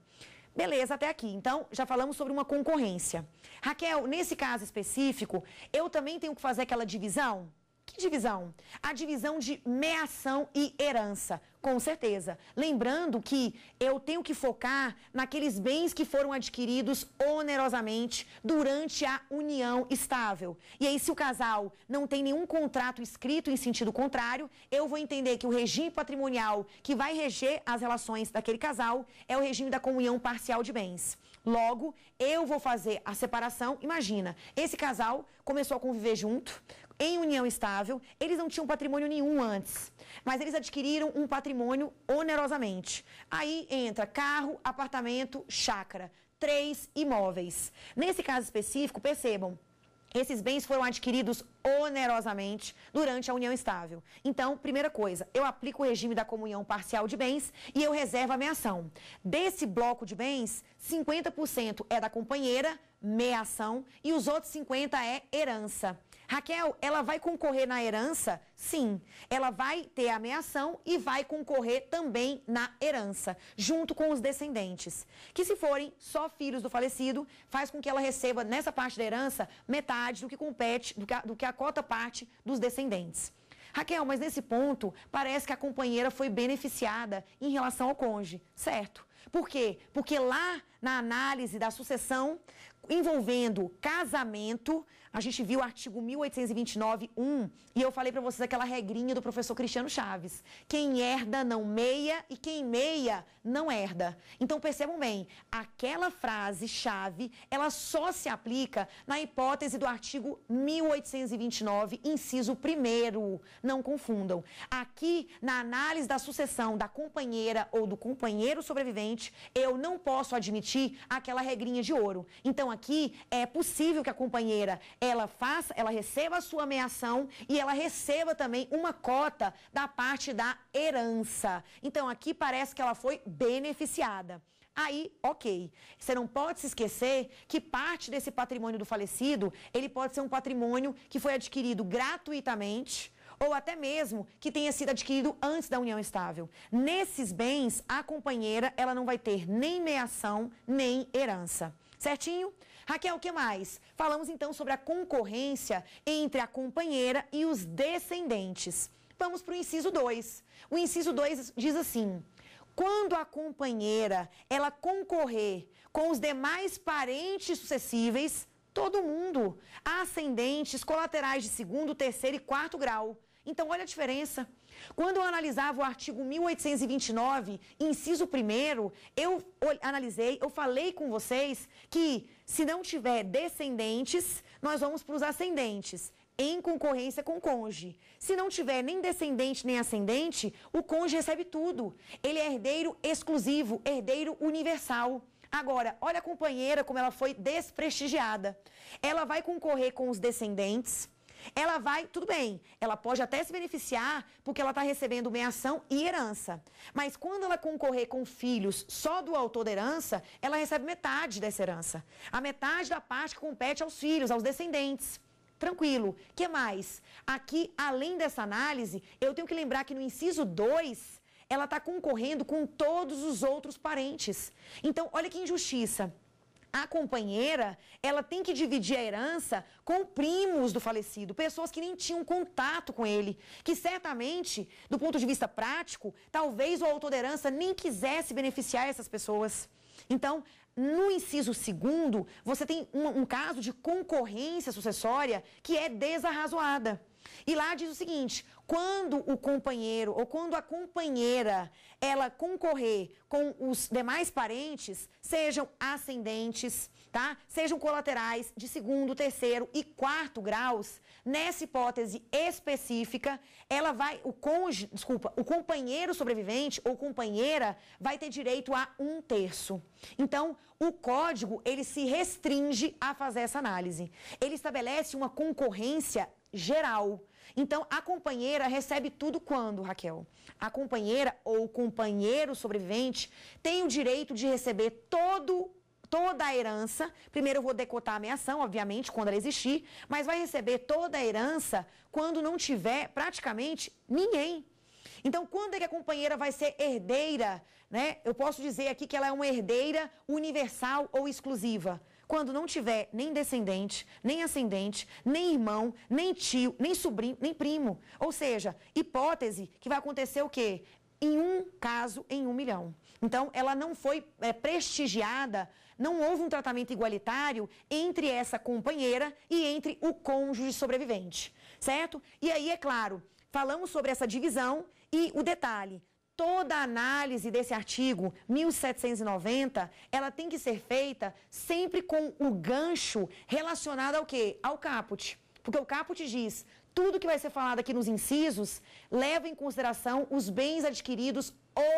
Beleza, até aqui. Então, já falamos sobre uma concorrência. Raquel, nesse caso específico, eu também tenho que fazer aquela divisão? Que divisão? A divisão de meação e herança, com certeza. Lembrando que eu tenho que focar naqueles bens que foram adquiridos onerosamente durante a união estável. E aí, se o casal não tem nenhum contrato escrito em sentido contrário, eu vou entender que o regime patrimonial que vai reger as relações daquele casal é o regime da comunhão parcial de bens. Logo, eu vou fazer a separação. Imagina, esse casal começou a conviver junto, em união estável, eles não tinham patrimônio nenhum antes, mas eles adquiriram um patrimônio onerosamente. Aí entra carro, apartamento, chácara, três imóveis. Nesse caso específico, percebam, esses bens foram adquiridos onerosamente durante a união estável. Então, primeira coisa, eu aplico o regime da comunhão parcial de bens e eu reservo a minha ação. Desse bloco de bens, 50% é da companheira, meia ação, e os outros 50% é herança. Raquel, ela vai concorrer na herança? Sim. Ela vai ter a ameação e vai concorrer também na herança, junto com os descendentes. Que se forem só filhos do falecido, faz com que ela receba nessa parte da herança metade do que compete, do que a, do que a cota parte dos descendentes. Raquel, mas nesse ponto, parece que a companheira foi beneficiada em relação ao cônjuge, certo? Por quê? Porque lá na análise da sucessão, envolvendo casamento, a gente viu o artigo 1829.1 e eu falei para vocês aquela regrinha do professor Cristiano Chaves. Quem herda não meia e quem meia não herda. Então percebam bem, aquela frase-chave, ela só se aplica na hipótese do artigo 1829, inciso 1 Não confundam. Aqui, na análise da sucessão da companheira ou do companheiro sobrevivente, eu não posso admitir aquela regrinha de ouro. Então aqui é possível que a companheira ela faça, ela receba a sua ameação e ela receba também uma cota da parte da herança. Então aqui parece que ela foi beneficiada. Aí, ok. Você não pode se esquecer que parte desse patrimônio do falecido, ele pode ser um patrimônio que foi adquirido gratuitamente ou até mesmo que tenha sido adquirido antes da união estável. Nesses bens, a companheira, ela não vai ter nem ameação nem herança. Certinho? Raquel, o que mais? Falamos então sobre a concorrência entre a companheira e os descendentes. Vamos para o inciso 2. O inciso 2 diz assim: quando a companheira ela concorrer com os demais parentes sucessíveis, todo mundo, ascendentes, colaterais de segundo, terceiro e quarto grau. Então, olha a diferença. Quando eu analisava o artigo 1829, inciso 1, eu analisei, eu falei com vocês que se não tiver descendentes, nós vamos para os ascendentes, em concorrência com o conge. Se não tiver nem descendente nem ascendente, o conge recebe tudo. Ele é herdeiro exclusivo, herdeiro universal. Agora, olha a companheira como ela foi desprestigiada. Ela vai concorrer com os descendentes, ela vai, tudo bem, ela pode até se beneficiar porque ela está recebendo meação e herança. Mas quando ela concorrer com filhos só do autor da herança, ela recebe metade dessa herança. A metade da parte que compete aos filhos, aos descendentes. Tranquilo. que mais? Aqui, além dessa análise, eu tenho que lembrar que no inciso 2, ela está concorrendo com todos os outros parentes. Então, olha que injustiça a companheira, ela tem que dividir a herança com primos do falecido, pessoas que nem tinham contato com ele, que certamente, do ponto de vista prático, talvez o autor da herança nem quisesse beneficiar essas pessoas. Então, no inciso segundo, você tem um, um caso de concorrência sucessória que é desarrazoada. E lá diz o seguinte: quando o companheiro ou quando a companheira ela concorrer com os demais parentes, sejam ascendentes, tá? Sejam colaterais de segundo, terceiro e quarto graus, nessa hipótese específica, ela vai o cônjuge, desculpa, o companheiro sobrevivente ou companheira vai ter direito a um terço. Então, o código ele se restringe a fazer essa análise. Ele estabelece uma concorrência geral. Então, a companheira recebe tudo quando, Raquel? A companheira ou o companheiro sobrevivente tem o direito de receber todo toda a herança. Primeiro eu vou decotar a minha ação, obviamente, quando ela existir, mas vai receber toda a herança quando não tiver praticamente ninguém. Então, quando é que a companheira vai ser herdeira? Né? Eu posso dizer aqui que ela é uma herdeira universal ou exclusiva quando não tiver nem descendente, nem ascendente, nem irmão, nem tio, nem sobrinho, nem primo. Ou seja, hipótese que vai acontecer o quê? Em um caso, em um milhão. Então, ela não foi é, prestigiada, não houve um tratamento igualitário entre essa companheira e entre o cônjuge sobrevivente, certo? E aí, é claro, falamos sobre essa divisão e o detalhe, toda a análise desse artigo 1790, ela tem que ser feita sempre com o gancho relacionado ao quê? Ao caput. Porque o caput diz, tudo que vai ser falado aqui nos incisos leva em consideração os bens adquiridos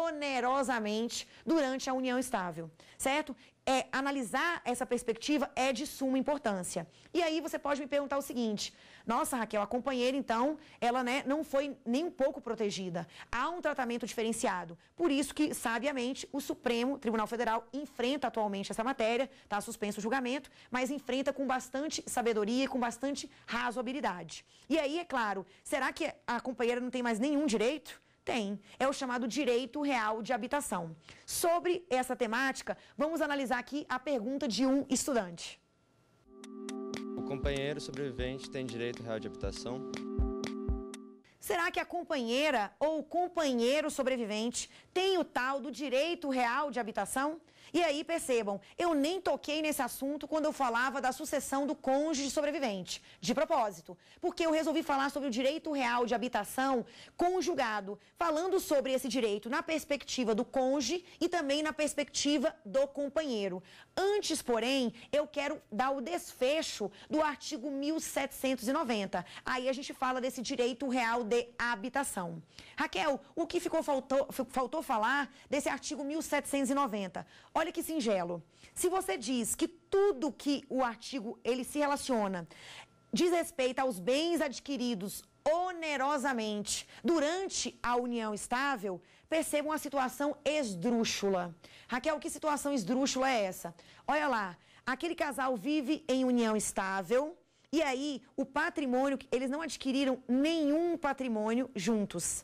onerosamente durante a união estável, certo? é, analisar essa perspectiva é de suma importância. E aí você pode me perguntar o seguinte: nossa, Raquel, a companheira, então, ela né, não foi nem um pouco protegida. Há um tratamento diferenciado. Por isso que, sabiamente, o Supremo Tribunal Federal enfrenta atualmente essa matéria, está suspenso o julgamento, mas enfrenta com bastante sabedoria e com bastante razoabilidade. E aí, é claro, será que a companheira não tem mais nenhum direito? Tem. É o chamado direito real de habitação. Sobre essa temática, vamos analisar aqui a pergunta de um estudante. O companheiro sobrevivente tem direito real de habitação? Será que a companheira ou o companheiro sobrevivente tem o tal do direito real de habitação? E aí, percebam, eu nem toquei nesse assunto quando eu falava da sucessão do cônjuge sobrevivente, de propósito, porque eu resolvi falar sobre o direito real de habitação conjugado, falando sobre esse direito na perspectiva do cônjuge e também na perspectiva do companheiro. Antes, porém, eu quero dar o desfecho do artigo 1790. Aí a gente fala desse direito real de habitação. Raquel, o que ficou faltou, faltou falar desse artigo 1790? Olha que singelo. Se você diz que tudo que o artigo ele se relaciona diz respeito aos bens adquiridos onerosamente durante a união estável, percebam a situação esdrúxula. Raquel, que situação esdrúxula é essa? Olha lá, aquele casal vive em união estável e aí o patrimônio, eles não adquiriram nenhum patrimônio juntos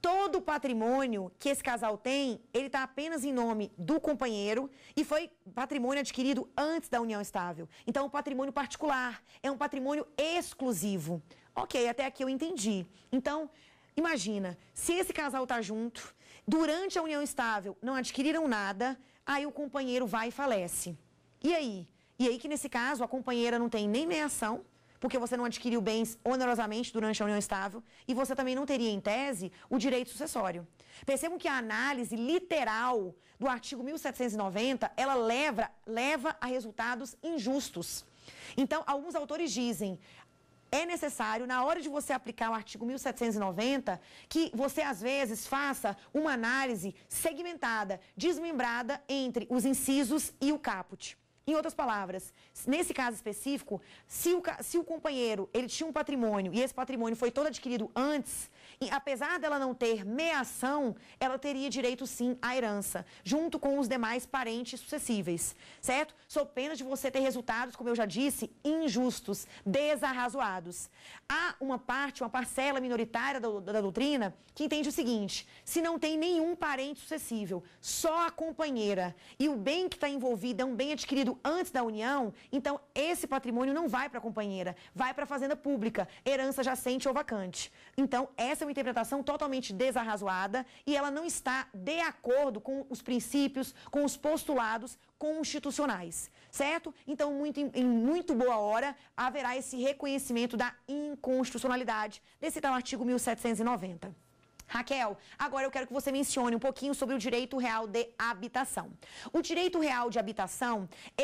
todo o patrimônio que esse casal tem, ele está apenas em nome do companheiro e foi patrimônio adquirido antes da união estável. Então, o patrimônio particular é um patrimônio exclusivo. Ok, até aqui eu entendi. Então, imagina, se esse casal está junto, durante a união estável não adquiriram nada, aí o companheiro vai e falece. E aí? E aí que nesse caso a companheira não tem nem meia ação, porque você não adquiriu bens onerosamente durante a união estável e você também não teria, em tese, o direito sucessório. Percebam que a análise literal do artigo 1790, ela leva, leva a resultados injustos. Então, alguns autores dizem, é necessário, na hora de você aplicar o artigo 1790, que você, às vezes, faça uma análise segmentada, desmembrada entre os incisos e o caput. Em outras palavras, nesse caso específico, se o, se o companheiro ele tinha um patrimônio e esse patrimônio foi todo adquirido antes e, apesar dela não ter meação, ela teria direito sim à herança, junto com os demais parentes sucessíveis, certo? Sou pena de você ter resultados, como eu já disse, injustos, desarrazoados. Há uma parte, uma parcela minoritária da, da, da doutrina que entende o seguinte: se não tem nenhum parente sucessível, só a companheira e o bem que está envolvido é um bem adquirido antes da união, então esse patrimônio não vai para a companheira, vai para a fazenda pública, herança jacente ou vacante. Então, essa é uma interpretação totalmente desarrazoada e ela não está de acordo com os princípios, com os postulados constitucionais, certo? Então, muito, em muito boa hora, haverá esse reconhecimento da inconstitucionalidade desse tal artigo 1790. Raquel, agora eu quero que você mencione um pouquinho sobre o direito real de habitação. O direito real de habitação,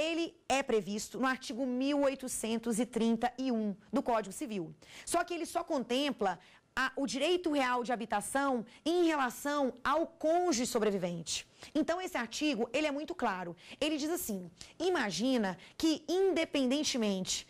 ele é previsto no artigo 1831 do Código Civil. Só que ele só contempla a, o direito real de habitação em relação ao cônjuge sobrevivente. Então, esse artigo, ele é muito claro. Ele diz assim, imagina que independentemente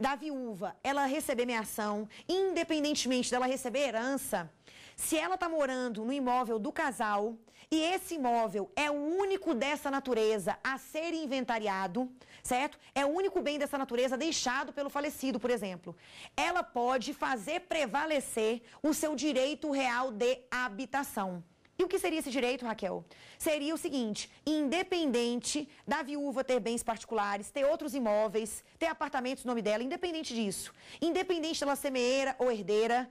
da viúva ela receber meação, independentemente dela receber herança, se ela está morando no imóvel do casal e esse imóvel é o único dessa natureza a ser inventariado, certo? É o único bem dessa natureza deixado pelo falecido, por exemplo. Ela pode fazer prevalecer o seu direito real de habitação. E o que seria esse direito, Raquel? Seria o seguinte: independente da viúva ter bens particulares, ter outros imóveis, ter apartamentos no nome dela, independente disso, independente dela ser meeira ou herdeira,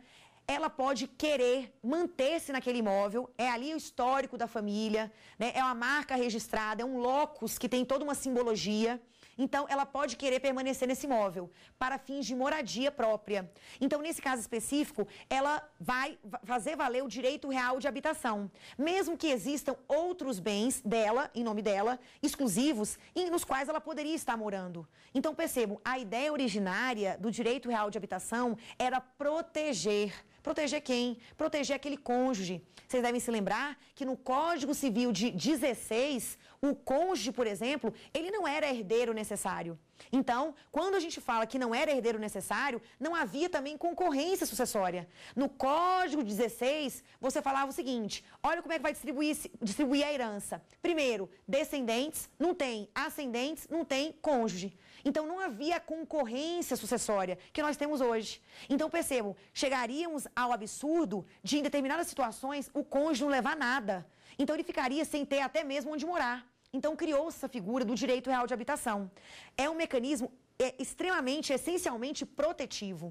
ela pode querer manter-se naquele imóvel, é ali o histórico da família, né? é uma marca registrada, é um locus que tem toda uma simbologia. Então, ela pode querer permanecer nesse imóvel para fins de moradia própria. Então, nesse caso específico, ela vai fazer valer o direito real de habitação, mesmo que existam outros bens dela, em nome dela, exclusivos, e nos quais ela poderia estar morando. Então, percebam, a ideia originária do direito real de habitação era proteger Proteger quem? Proteger aquele cônjuge. Vocês devem se lembrar que no Código Civil de 16, o cônjuge, por exemplo, ele não era herdeiro necessário. Então, quando a gente fala que não era herdeiro necessário, não havia também concorrência sucessória. No Código 16, você falava o seguinte: olha como é que vai distribuir, distribuir a herança. Primeiro, descendentes, não tem. Ascendentes, não tem cônjuge. Então não havia concorrência sucessória que nós temos hoje. Então percebam, chegaríamos ao absurdo de em determinadas situações o cônjuge não levar nada. Então ele ficaria sem ter até mesmo onde morar. Então criou-se essa figura do direito real de habitação. É um mecanismo é extremamente, essencialmente protetivo.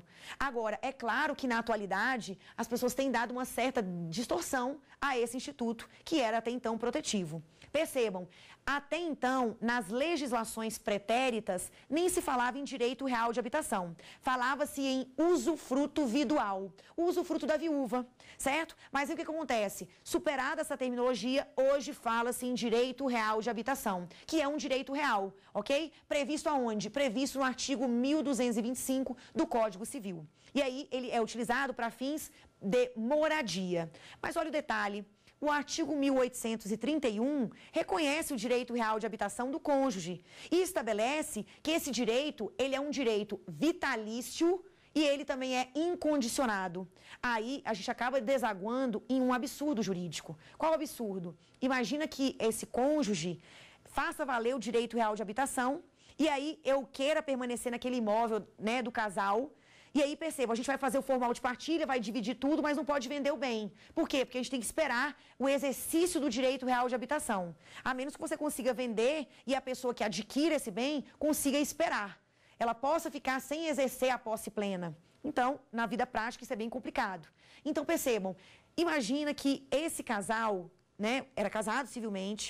Agora, é claro que na atualidade as pessoas têm dado uma certa distorção a esse instituto, que era até então protetivo. Percebam, até então, nas legislações pretéritas, nem se falava em direito real de habitação. Falava-se em usufruto vidual, usufruto da viúva, certo? Mas o que acontece? Superada essa terminologia, hoje fala-se em direito real de habitação, que é um direito real, ok? Previsto aonde? Previsto no artigo 1225 do Código Civil. E aí, ele é utilizado para fins de moradia. Mas olha o detalhe, o artigo 1831 reconhece o direito real de habitação do cônjuge e estabelece que esse direito, ele é um direito vitalício e ele também é incondicionado. Aí a gente acaba desaguando em um absurdo jurídico. Qual absurdo? Imagina que esse cônjuge faça valer o direito real de habitação e aí eu queira permanecer naquele imóvel, né, do casal e aí percebam, a gente vai fazer o formal de partilha, vai dividir tudo, mas não pode vender o bem. Por quê? Porque a gente tem que esperar o exercício do direito real de habitação. A menos que você consiga vender e a pessoa que adquire esse bem consiga esperar. Ela possa ficar sem exercer a posse plena. Então, na vida prática, isso é bem complicado. Então, percebam, imagina que esse casal, né, era casado civilmente,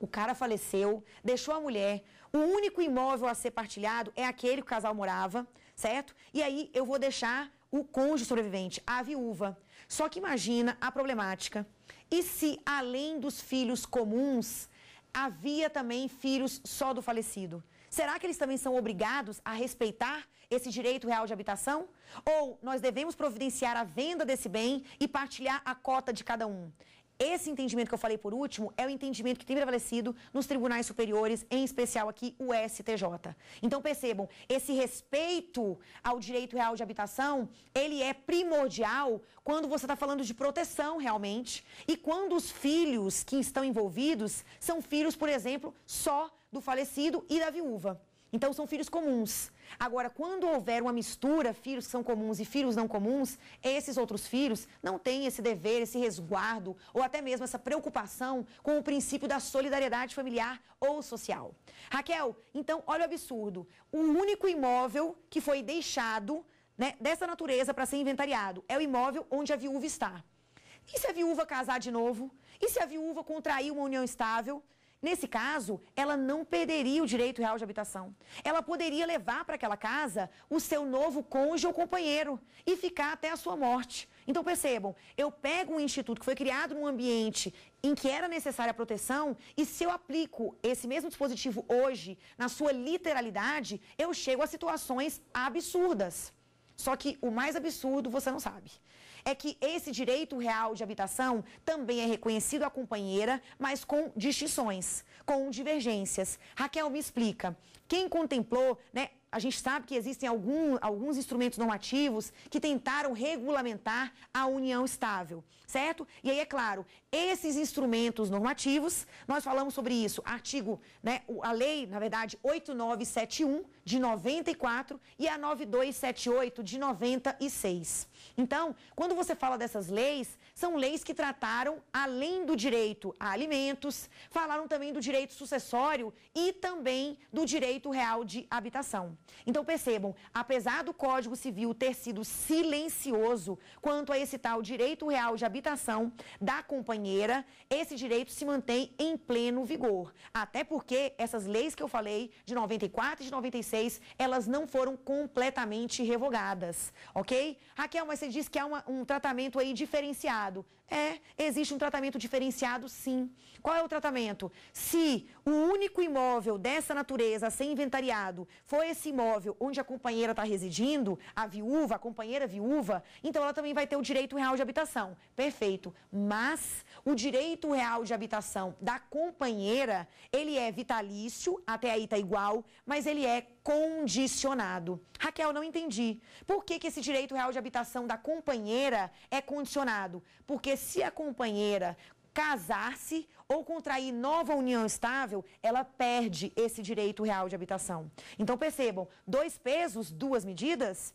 o cara faleceu, deixou a mulher. O único imóvel a ser partilhado é aquele que o casal morava, certo? E aí eu vou deixar o cônjuge sobrevivente, a viúva. Só que imagina a problemática. E se, além dos filhos comuns, havia também filhos só do falecido? Será que eles também são obrigados a respeitar esse direito real de habitação? Ou nós devemos providenciar a venda desse bem e partilhar a cota de cada um? Esse entendimento que eu falei por último é o entendimento que tem prevalecido nos tribunais superiores, em especial aqui o STJ. Então percebam, esse respeito ao direito real de habitação, ele é primordial quando você está falando de proteção realmente e quando os filhos que estão envolvidos são filhos, por exemplo, só do falecido e da viúva. Então são filhos comuns. Agora, quando houver uma mistura, filhos são comuns e filhos não comuns, esses outros filhos não têm esse dever, esse resguardo ou até mesmo essa preocupação com o princípio da solidariedade familiar ou social. Raquel, então olha o absurdo. O único imóvel que foi deixado né, dessa natureza para ser inventariado é o imóvel onde a viúva está. E se a viúva casar de novo? E se a viúva contrair uma união estável? Nesse caso, ela não perderia o direito real de habitação. Ela poderia levar para aquela casa o seu novo cônjuge ou companheiro e ficar até a sua morte. Então percebam, eu pego um instituto que foi criado num ambiente em que era necessária a proteção e se eu aplico esse mesmo dispositivo hoje, na sua literalidade, eu chego a situações absurdas. Só que o mais absurdo você não sabe é que esse direito real de habitação também é reconhecido à companheira, mas com distinções, com divergências. Raquel me explica. Quem contemplou, né, a gente sabe que existem algum, alguns instrumentos normativos que tentaram regulamentar a união estável, certo? E aí, é claro, esses instrumentos normativos, nós falamos sobre isso, artigo, né, a lei, na verdade, 8971 de 94 e a 9278 de 96. Então, quando você fala dessas leis, são leis que trataram além do direito a alimentos, falaram também do direito sucessório e também do direito real de habitação. Então, percebam, apesar do Código Civil ter sido silencioso quanto a esse tal direito real de habitação da companhia companheira, esse direito se mantém em pleno vigor. Até porque essas leis que eu falei, de 94 e de 96, elas não foram completamente revogadas, ok? Raquel, mas você diz que há uma, um tratamento aí diferenciado. É, existe um tratamento diferenciado sim. Qual é o tratamento? Se o único imóvel dessa natureza a ser inventariado foi esse imóvel onde a companheira está residindo, a viúva, a companheira viúva, então ela também vai ter o direito real de habitação. Perfeito. Mas o direito real de habitação da companheira, ele é vitalício, até aí está igual, mas ele é condicionado. Raquel, não entendi. Por que, que esse direito real de habitação da companheira é condicionado? Porque se a companheira casar-se ou contrair nova união estável, ela perde esse direito real de habitação. Então percebam, dois pesos, duas medidas?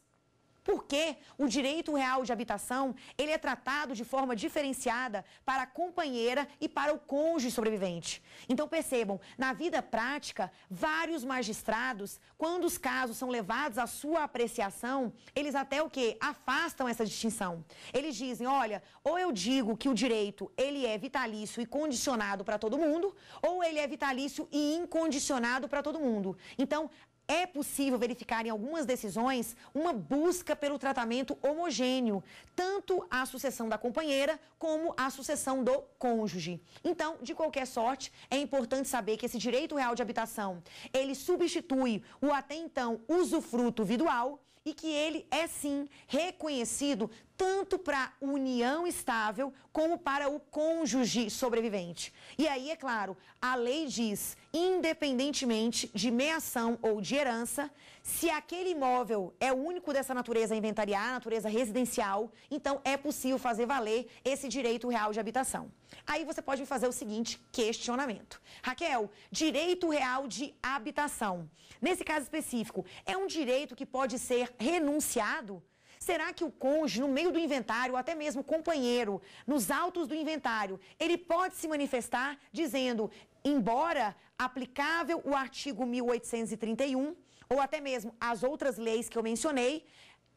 porque o direito real de habitação ele é tratado de forma diferenciada para a companheira e para o cônjuge sobrevivente. Então percebam, na vida prática, vários magistrados, quando os casos são levados à sua apreciação, eles até o que afastam essa distinção. Eles dizem, olha, ou eu digo que o direito ele é vitalício e condicionado para todo mundo, ou ele é vitalício e incondicionado para todo mundo. Então é possível verificar em algumas decisões uma busca pelo tratamento homogêneo, tanto a sucessão da companheira como a sucessão do cônjuge. Então, de qualquer sorte, é importante saber que esse direito real de habitação, ele substitui o até então usufruto vidual e que ele é sim reconhecido tanto para a união estável como para o cônjuge sobrevivente. E aí, é claro, a lei diz, independentemente de meação ou de herança, se aquele imóvel é único dessa natureza inventariar, natureza residencial, então é possível fazer valer esse direito real de habitação. Aí você pode me fazer o seguinte questionamento. Raquel, direito real de habitação. Nesse caso específico, é um direito que pode ser renunciado? Será que o cônjuge, no meio do inventário, ou até mesmo o companheiro, nos autos do inventário, ele pode se manifestar dizendo, embora aplicável o artigo 1831, ou até mesmo as outras leis que eu mencionei,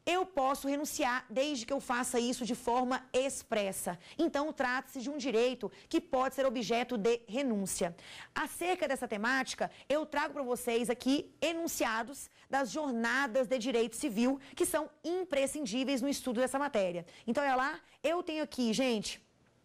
eu posso renunciar desde que eu faça isso de forma expressa. Então, trata-se de um direito que pode ser objeto de renúncia. Acerca dessa temática, eu trago para vocês aqui enunciados das jornadas de direito civil que são imprescindíveis no estudo dessa matéria. Então, olha é lá, eu tenho aqui, gente,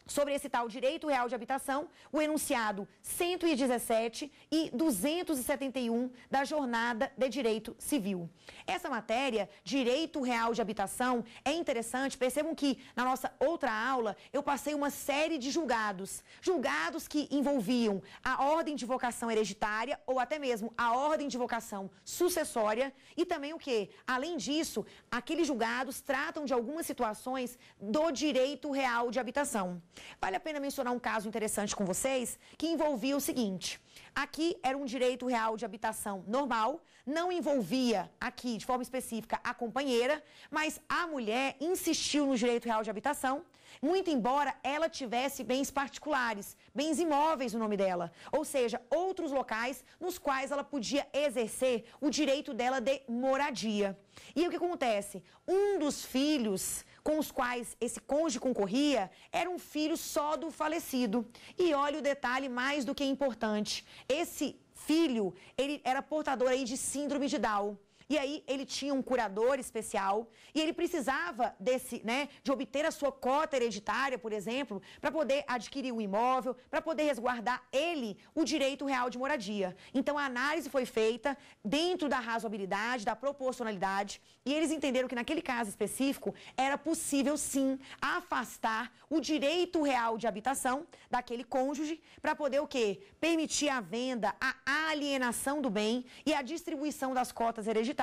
Sobre esse tal direito real de habitação, o enunciado 117 e 271 da Jornada de Direito Civil. Essa matéria, direito real de habitação, é interessante. Percebam que na nossa outra aula eu passei uma série de julgados. Julgados que envolviam a ordem de vocação hereditária ou até mesmo a ordem de vocação sucessória e também o que? Além disso, aqueles julgados tratam de algumas situações do direito real de habitação. Vale a pena mencionar um caso interessante com vocês que envolvia o seguinte: aqui era um direito real de habitação normal, não envolvia aqui de forma específica a companheira, mas a mulher insistiu no direito real de habitação, muito embora ela tivesse bens particulares, bens imóveis no nome dela, ou seja, outros locais nos quais ela podia exercer o direito dela de moradia. E o que acontece? Um dos filhos com os quais esse cônjuge concorria, era um filho só do falecido. E olha o detalhe mais do que é importante: esse filho ele era portador aí de síndrome de Down. E aí ele tinha um curador especial e ele precisava desse, né, de obter a sua cota hereditária, por exemplo, para poder adquirir o um imóvel, para poder resguardar ele o direito real de moradia. Então a análise foi feita dentro da razoabilidade, da proporcionalidade, e eles entenderam que naquele caso específico era possível sim afastar o direito real de habitação daquele cônjuge para poder o quê? Permitir a venda, a alienação do bem e a distribuição das cotas hereditárias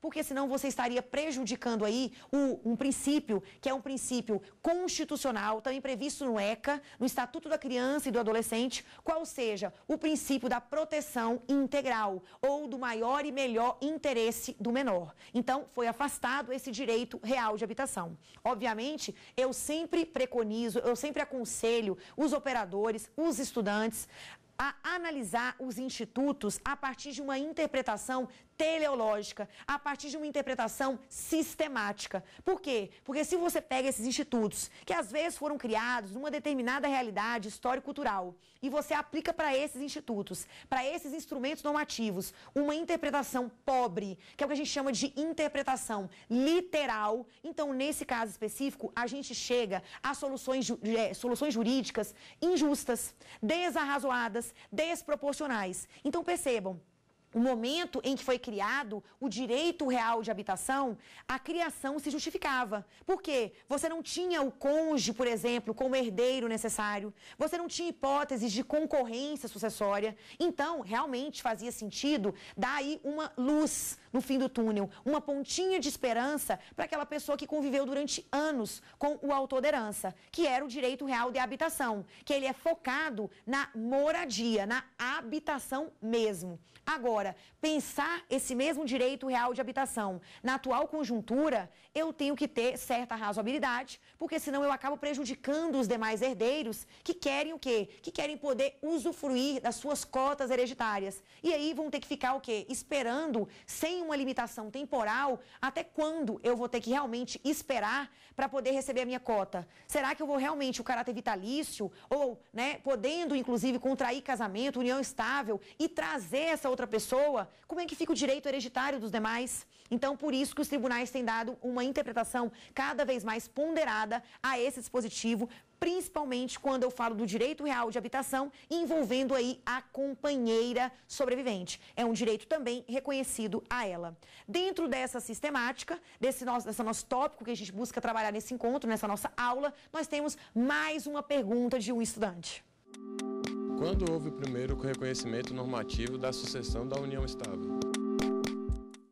porque senão você estaria prejudicando aí o, um princípio que é um princípio constitucional, também previsto no ECA, no Estatuto da Criança e do Adolescente, qual seja o princípio da proteção integral ou do maior e melhor interesse do menor. Então, foi afastado esse direito real de habitação. Obviamente, eu sempre preconizo, eu sempre aconselho os operadores, os estudantes, a analisar os institutos a partir de uma interpretação teleológica, a partir de uma interpretação sistemática. Por quê? Porque se você pega esses institutos, que às vezes foram criados numa determinada realidade histórico-cultural, e você aplica para esses institutos, para esses instrumentos normativos, uma interpretação pobre, que é o que a gente chama de interpretação literal, então nesse caso específico, a gente chega a soluções, é, soluções jurídicas injustas, desarrazoadas, desproporcionais. Então percebam, o momento em que foi criado o direito real de habitação, a criação se justificava. Por quê? Você não tinha o cônjuge, por exemplo, como herdeiro necessário, você não tinha hipóteses de concorrência sucessória. Então, realmente fazia sentido dar aí uma luz no fim do túnel, uma pontinha de esperança para aquela pessoa que conviveu durante anos com o autor da herança, que era o direito real de habitação, que ele é focado na moradia, na habitação mesmo. Agora, agora pensar esse mesmo direito real de habitação. Na atual conjuntura, eu tenho que ter certa razoabilidade, porque senão eu acabo prejudicando os demais herdeiros que querem o quê? Que querem poder usufruir das suas cotas hereditárias. E aí vão ter que ficar o quê? Esperando, sem uma limitação temporal, até quando eu vou ter que realmente esperar para poder receber a minha cota? Será que eu vou realmente o caráter vitalício ou, né, podendo inclusive contrair casamento, união estável e trazer essa outra pessoa pessoa, como é que fica o direito hereditário dos demais? Então, por isso que os tribunais têm dado uma interpretação cada vez mais ponderada a esse dispositivo, principalmente quando eu falo do direito real de habitação, envolvendo aí a companheira sobrevivente. É um direito também reconhecido a ela. Dentro dessa sistemática, desse nosso, desse nosso tópico que a gente busca trabalhar nesse encontro, nessa nossa aula, nós temos mais uma pergunta de um estudante. Quando houve o primeiro reconhecimento normativo da sucessão da união estável?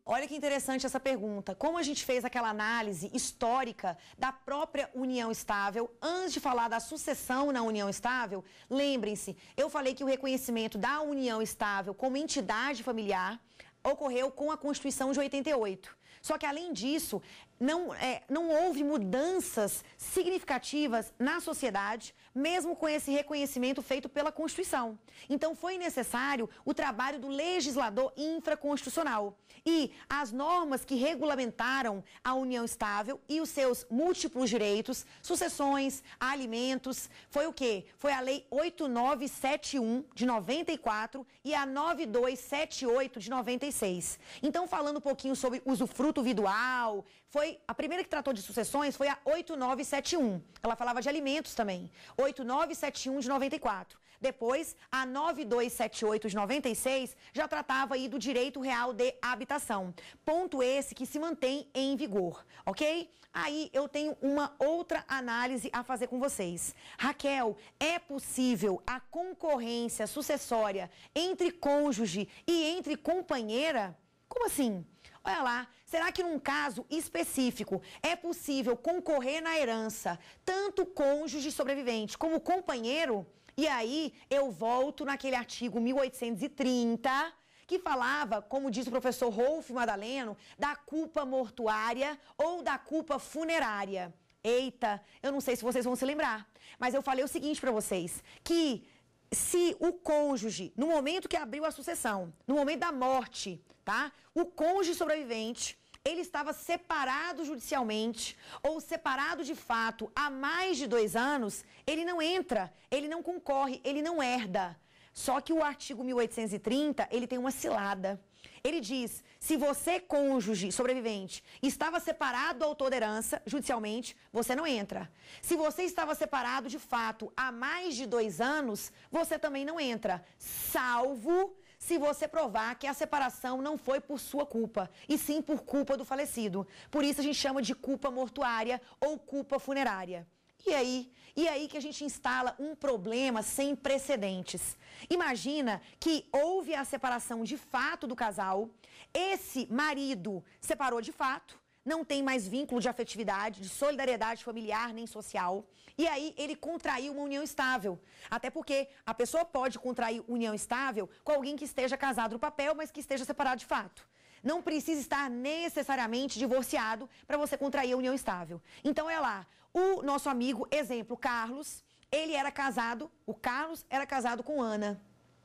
Olha que interessante essa pergunta. Como a gente fez aquela análise histórica da própria união estável, antes de falar da sucessão na união estável, lembrem-se, eu falei que o reconhecimento da união estável como entidade familiar ocorreu com a Constituição de 88. Só que, além disso, não, é, não houve mudanças significativas na sociedade mesmo com esse reconhecimento feito pela Constituição. Então, foi necessário o trabalho do legislador infraconstitucional. E as normas que regulamentaram a união estável e os seus múltiplos direitos, sucessões, alimentos, foi o quê? Foi a Lei 8971 de 94 e a 9278 de 96. Então, falando um pouquinho sobre usufruto vidual, foi a primeira que tratou de sucessões foi a 8971. Ela falava de alimentos também. 8971 de 94. Depois, a 9278 de 96 já tratava aí do direito real de habitação. Ponto esse que se mantém em vigor, ok? Aí eu tenho uma outra análise a fazer com vocês. Raquel, é possível a concorrência sucessória entre cônjuge e entre companheira? Como assim? Olha lá, será que num caso específico é possível concorrer na herança tanto cônjuge sobrevivente como companheiro? E aí eu volto naquele artigo 1830 que falava, como diz o professor Rolf Madaleno, da culpa mortuária ou da culpa funerária. Eita, eu não sei se vocês vão se lembrar, mas eu falei o seguinte para vocês, que se o cônjuge, no momento que abriu a sucessão, no momento da morte, tá? O cônjuge sobrevivente, ele estava separado judicialmente ou separado de fato há mais de dois anos, ele não entra, ele não concorre, ele não herda. Só que o artigo 1830, ele tem uma cilada. Ele diz: se você, cônjuge sobrevivente, estava separado do autor da herança, judicialmente, você não entra. Se você estava separado de fato há mais de dois anos, você também não entra, salvo se você provar que a separação não foi por sua culpa, e sim por culpa do falecido. Por isso a gente chama de culpa mortuária ou culpa funerária. E aí? E aí que a gente instala um problema sem precedentes. Imagina que houve a separação de fato do casal, esse marido separou de fato, não tem mais vínculo de afetividade, de solidariedade familiar nem social. E aí ele contraiu uma união estável. Até porque a pessoa pode contrair união estável com alguém que esteja casado no papel, mas que esteja separado de fato. Não precisa estar necessariamente divorciado para você contrair a união estável. Então é lá, o nosso amigo, exemplo, Carlos, ele era casado, o Carlos era casado com Ana.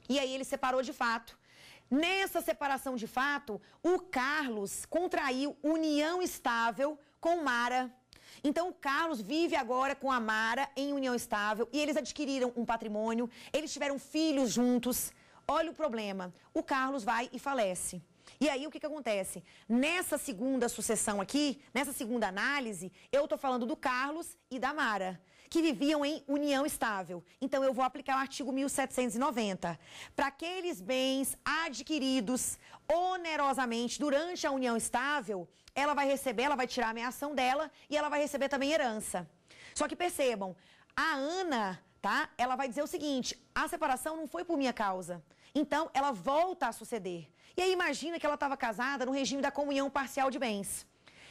E aí ele separou de fato. Nessa separação de fato, o Carlos contraiu união estável com Mara. Então, o Carlos vive agora com a Mara em união estável e eles adquiriram um patrimônio, eles tiveram filhos juntos. Olha o problema: o Carlos vai e falece. E aí, o que, que acontece? Nessa segunda sucessão aqui, nessa segunda análise, eu estou falando do Carlos e da Mara que viviam em união estável. Então, eu vou aplicar o artigo 1790. Para aqueles bens adquiridos onerosamente durante a união estável, ela vai receber, ela vai tirar a ameação dela e ela vai receber também herança. Só que percebam, a Ana, tá? Ela vai dizer o seguinte: a separação não foi por minha causa. Então, ela volta a suceder. E aí, imagina que ela estava casada no regime da comunhão parcial de bens.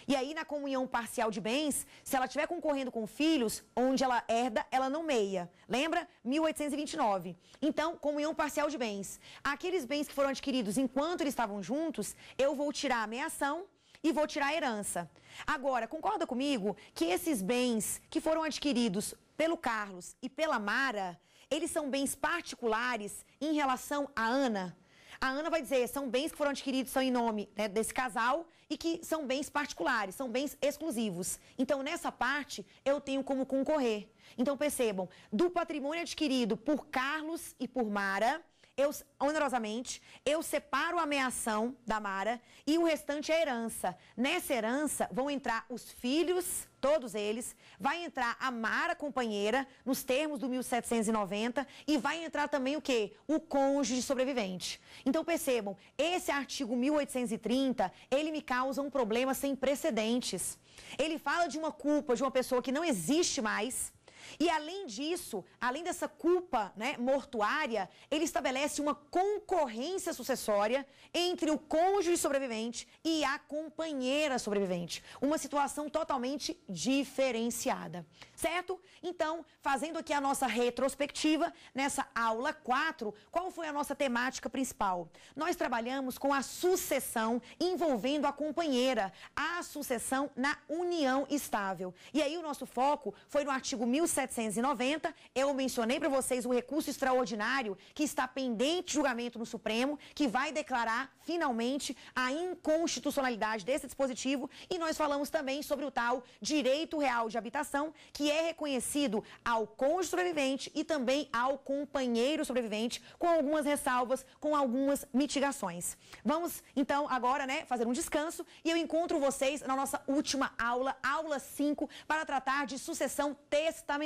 E aí, na comunhão parcial de bens, se ela estiver concorrendo com filhos, onde ela herda, ela não meia. Lembra? 1829. Então, comunhão parcial de bens. Aqueles bens que foram adquiridos enquanto eles estavam juntos, eu vou tirar a meação e vou tirar a herança. Agora, concorda comigo que esses bens que foram adquiridos pelo Carlos e pela Mara, eles são bens particulares em relação à Ana? A Ana vai dizer, são bens que foram adquiridos, são em nome né, desse casal, e que são bens particulares, são bens exclusivos. Então, nessa parte, eu tenho como concorrer. Então, percebam, do patrimônio adquirido por Carlos e por Mara, eu onerosamente, eu separo a ameação da Mara e o restante é herança. Nessa herança vão entrar os filhos, todos eles, vai entrar a Mara companheira nos termos do 1790 e vai entrar também o quê? O cônjuge sobrevivente. Então percebam, esse artigo 1830, ele me causa um problema sem precedentes. Ele fala de uma culpa de uma pessoa que não existe mais, e além disso, além dessa culpa né, mortuária, ele estabelece uma concorrência sucessória entre o cônjuge sobrevivente e a companheira sobrevivente. Uma situação totalmente diferenciada, certo? Então, fazendo aqui a nossa retrospectiva, nessa aula 4, qual foi a nossa temática principal? Nós trabalhamos com a sucessão envolvendo a companheira, a sucessão na união estável. E aí o nosso foco foi no artigo 1700 790, eu mencionei para vocês o recurso extraordinário que está pendente de julgamento no Supremo, que vai declarar finalmente a inconstitucionalidade desse dispositivo. E nós falamos também sobre o tal direito real de habitação, que é reconhecido ao cônjuge sobrevivente e também ao companheiro sobrevivente, com algumas ressalvas, com algumas mitigações. Vamos, então, agora, né, fazer um descanso e eu encontro vocês na nossa última aula, aula 5, para tratar de sucessão testamentária.